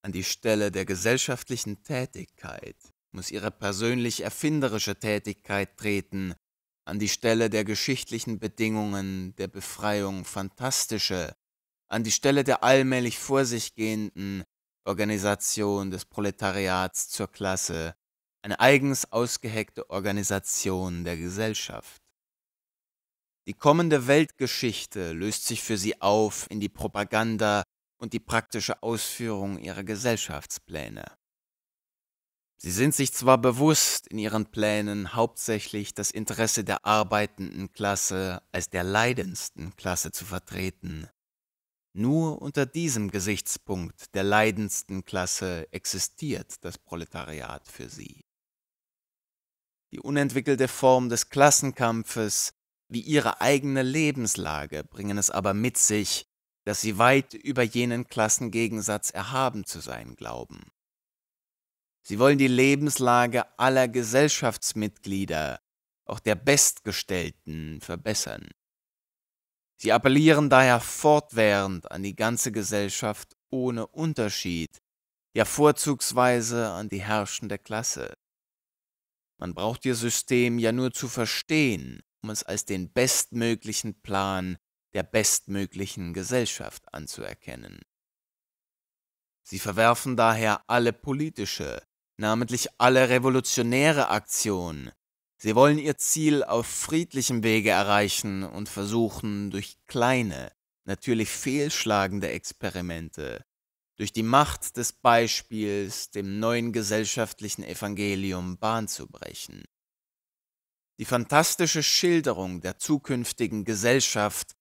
An die Stelle der gesellschaftlichen Tätigkeit muss ihre persönlich erfinderische Tätigkeit treten, an die Stelle der geschichtlichen Bedingungen der Befreiung fantastische, an die Stelle der allmählich vor sich gehenden, Organisation des Proletariats zur Klasse, eine eigens ausgeheckte Organisation der Gesellschaft. Die kommende Weltgeschichte löst sich für sie auf in die Propaganda und die praktische Ausführung ihrer Gesellschaftspläne. Sie sind sich zwar bewusst, in ihren Plänen hauptsächlich das Interesse der arbeitenden Klasse als der leidendsten Klasse zu vertreten, nur unter diesem Gesichtspunkt der leidendsten Klasse existiert das Proletariat für sie. Die unentwickelte Form des Klassenkampfes wie ihre eigene Lebenslage bringen es aber mit sich, dass sie weit über jenen Klassengegensatz erhaben zu sein glauben. Sie wollen die Lebenslage aller Gesellschaftsmitglieder, auch der Bestgestellten, verbessern. Sie appellieren daher fortwährend an die ganze Gesellschaft ohne Unterschied, ja vorzugsweise an die herrschende Klasse. Man braucht ihr System ja nur zu verstehen, um es als den bestmöglichen Plan der bestmöglichen Gesellschaft anzuerkennen. Sie verwerfen daher alle politische, namentlich alle revolutionäre Aktion, Sie wollen ihr Ziel auf friedlichem Wege erreichen und versuchen durch kleine, natürlich fehlschlagende Experimente, durch die Macht des Beispiels dem neuen gesellschaftlichen Evangelium Bahn zu brechen. Die fantastische Schilderung der zukünftigen Gesellschaft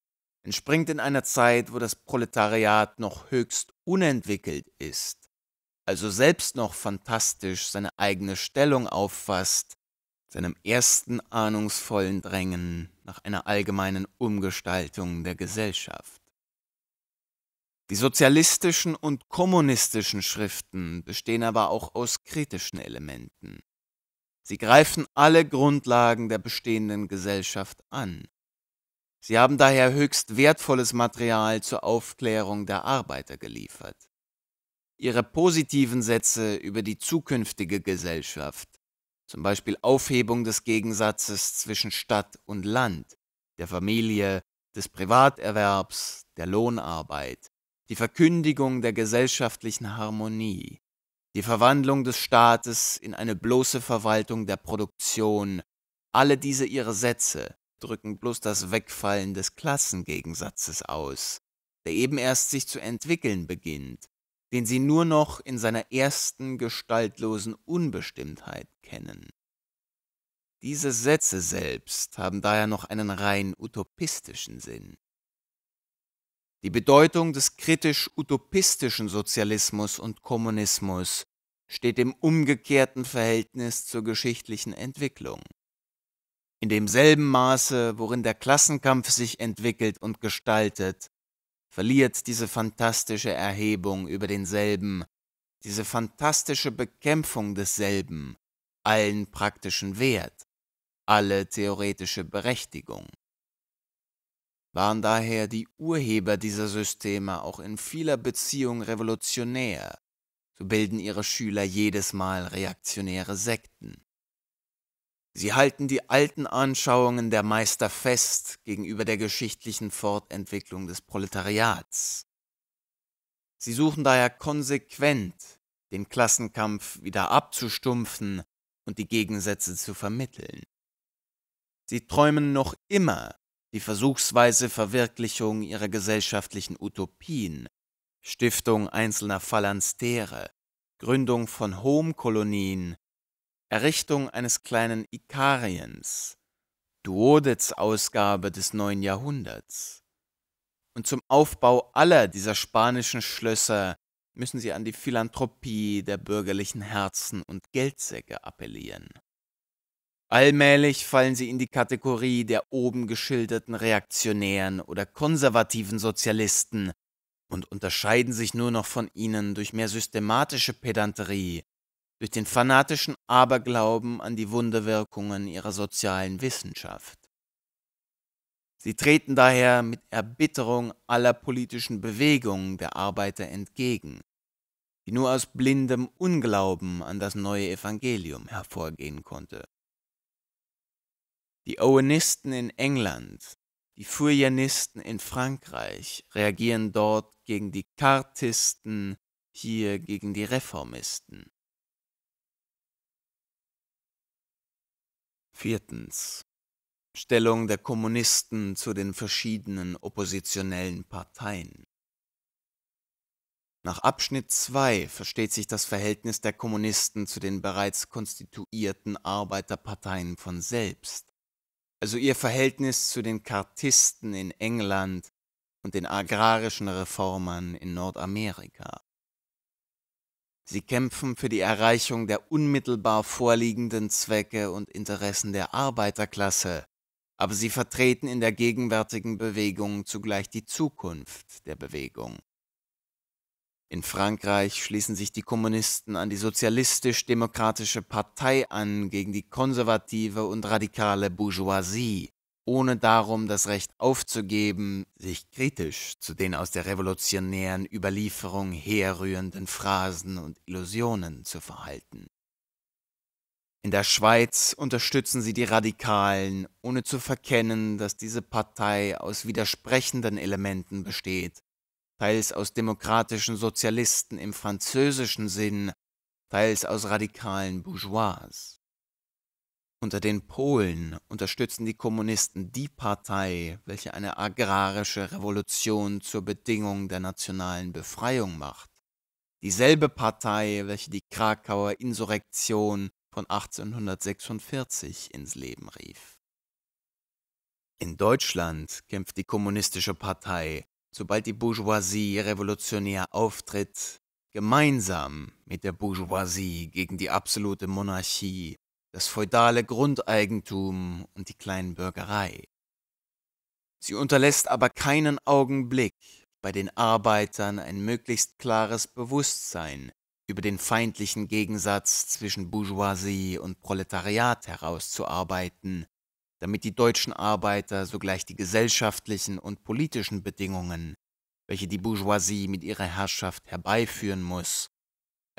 entspringt in einer Zeit, wo das Proletariat noch höchst unentwickelt ist, also selbst noch fantastisch seine eigene Stellung auffasst seinem ersten ahnungsvollen Drängen nach einer allgemeinen Umgestaltung der Gesellschaft. Die sozialistischen und kommunistischen Schriften bestehen aber auch aus kritischen Elementen. Sie greifen alle Grundlagen der bestehenden Gesellschaft an. Sie haben daher höchst wertvolles Material zur Aufklärung der Arbeiter geliefert. Ihre positiven Sätze über die zukünftige Gesellschaft zum Beispiel Aufhebung des Gegensatzes zwischen Stadt und Land, der Familie, des Privaterwerbs, der Lohnarbeit, die Verkündigung der gesellschaftlichen Harmonie, die Verwandlung des Staates in eine bloße Verwaltung der Produktion, alle diese ihre Sätze drücken bloß das Wegfallen des Klassengegensatzes aus, der eben erst sich zu entwickeln beginnt den sie nur noch in seiner ersten gestaltlosen Unbestimmtheit kennen. Diese Sätze selbst haben daher noch einen rein utopistischen Sinn. Die Bedeutung des kritisch utopistischen Sozialismus und Kommunismus steht im umgekehrten Verhältnis zur geschichtlichen Entwicklung. In demselben Maße, worin der Klassenkampf sich entwickelt und gestaltet, verliert diese fantastische Erhebung über denselben, diese fantastische Bekämpfung desselben allen praktischen Wert, alle theoretische Berechtigung. Waren daher die Urheber dieser Systeme auch in vieler Beziehung revolutionär, so bilden ihre Schüler jedes Mal reaktionäre Sekten. Sie halten die alten Anschauungen der Meister fest gegenüber der geschichtlichen Fortentwicklung des Proletariats. Sie suchen daher konsequent, den Klassenkampf wieder abzustumpfen und die Gegensätze zu vermitteln. Sie träumen noch immer die versuchsweise Verwirklichung ihrer gesellschaftlichen Utopien, Stiftung einzelner Phalanstere, Gründung von Homekolonien Errichtung eines kleinen Ikariens, Duodez Ausgabe des neuen Jahrhunderts. Und zum Aufbau aller dieser spanischen Schlösser müssen sie an die Philanthropie der bürgerlichen Herzen und Geldsäcke appellieren. Allmählich fallen sie in die Kategorie der oben geschilderten reaktionären oder konservativen Sozialisten und unterscheiden sich nur noch von ihnen durch mehr systematische Pedanterie durch den fanatischen Aberglauben an die Wunderwirkungen ihrer sozialen Wissenschaft. Sie treten daher mit Erbitterung aller politischen Bewegungen der Arbeiter entgegen, die nur aus blindem Unglauben an das neue Evangelium hervorgehen konnte. Die Owenisten in England, die Fourianisten in Frankreich reagieren dort gegen die Cartisten, hier gegen die Reformisten. Viertens. Stellung der Kommunisten zu den verschiedenen oppositionellen Parteien. Nach Abschnitt 2 versteht sich das Verhältnis der Kommunisten zu den bereits konstituierten Arbeiterparteien von selbst, also ihr Verhältnis zu den Kartisten in England und den agrarischen Reformern in Nordamerika. Sie kämpfen für die Erreichung der unmittelbar vorliegenden Zwecke und Interessen der Arbeiterklasse, aber sie vertreten in der gegenwärtigen Bewegung zugleich die Zukunft der Bewegung. In Frankreich schließen sich die Kommunisten an die sozialistisch-demokratische Partei an gegen die konservative und radikale Bourgeoisie, ohne darum das Recht aufzugeben, sich kritisch zu den aus der revolutionären Überlieferung herrührenden Phrasen und Illusionen zu verhalten. In der Schweiz unterstützen sie die Radikalen, ohne zu verkennen, dass diese Partei aus widersprechenden Elementen besteht, teils aus demokratischen Sozialisten im französischen Sinn, teils aus radikalen Bourgeois. Unter den Polen unterstützen die Kommunisten die Partei, welche eine agrarische Revolution zur Bedingung der nationalen Befreiung macht. Dieselbe Partei, welche die Krakauer Insurrektion von 1846 ins Leben rief. In Deutschland kämpft die Kommunistische Partei, sobald die Bourgeoisie revolutionär auftritt, gemeinsam mit der Bourgeoisie gegen die absolute Monarchie das feudale Grundeigentum und die Kleinbürgerei. Sie unterlässt aber keinen Augenblick, bei den Arbeitern ein möglichst klares Bewusstsein über den feindlichen Gegensatz zwischen Bourgeoisie und Proletariat herauszuarbeiten, damit die deutschen Arbeiter sogleich die gesellschaftlichen und politischen Bedingungen, welche die Bourgeoisie mit ihrer Herrschaft herbeiführen muss,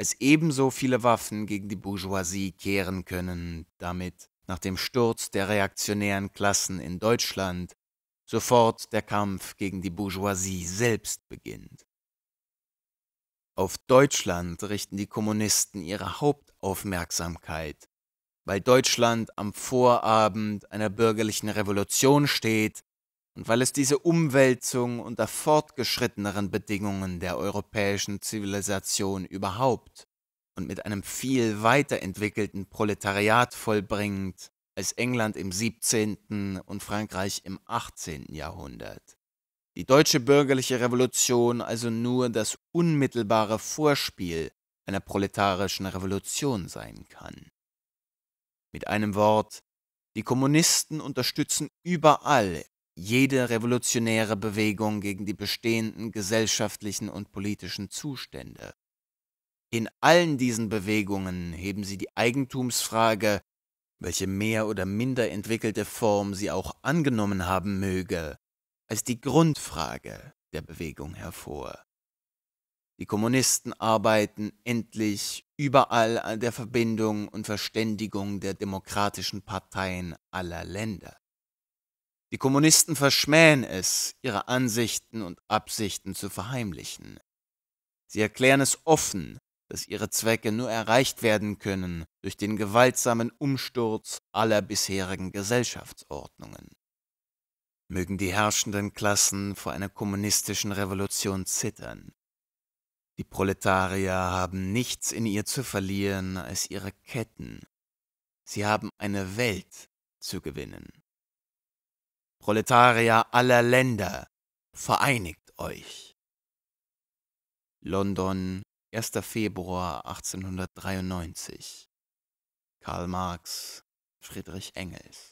als ebenso viele Waffen gegen die Bourgeoisie kehren können, damit nach dem Sturz der reaktionären Klassen in Deutschland sofort der Kampf gegen die Bourgeoisie selbst beginnt. Auf Deutschland richten die Kommunisten ihre Hauptaufmerksamkeit, weil Deutschland am Vorabend einer bürgerlichen Revolution steht, und weil es diese Umwälzung unter fortgeschritteneren Bedingungen der europäischen Zivilisation überhaupt und mit einem viel weiterentwickelten Proletariat vollbringt als England im 17. und Frankreich im 18. Jahrhundert. Die deutsche bürgerliche Revolution also nur das unmittelbare Vorspiel einer proletarischen Revolution sein kann. Mit einem Wort, die Kommunisten unterstützen überall jede revolutionäre Bewegung gegen die bestehenden gesellschaftlichen und politischen Zustände. In allen diesen Bewegungen heben sie die Eigentumsfrage, welche mehr oder minder entwickelte Form sie auch angenommen haben möge, als die Grundfrage der Bewegung hervor. Die Kommunisten arbeiten endlich überall an der Verbindung und Verständigung der demokratischen Parteien aller Länder. Die Kommunisten verschmähen es, ihre Ansichten und Absichten zu verheimlichen. Sie erklären es offen, dass ihre Zwecke nur erreicht werden können durch den gewaltsamen Umsturz aller bisherigen Gesellschaftsordnungen. Mögen die herrschenden Klassen vor einer kommunistischen Revolution zittern. Die Proletarier haben nichts in ihr zu verlieren als ihre Ketten. Sie haben eine Welt zu gewinnen. Proletarier aller Länder, vereinigt euch. London, 1. Februar 1893. Karl Marx, Friedrich Engels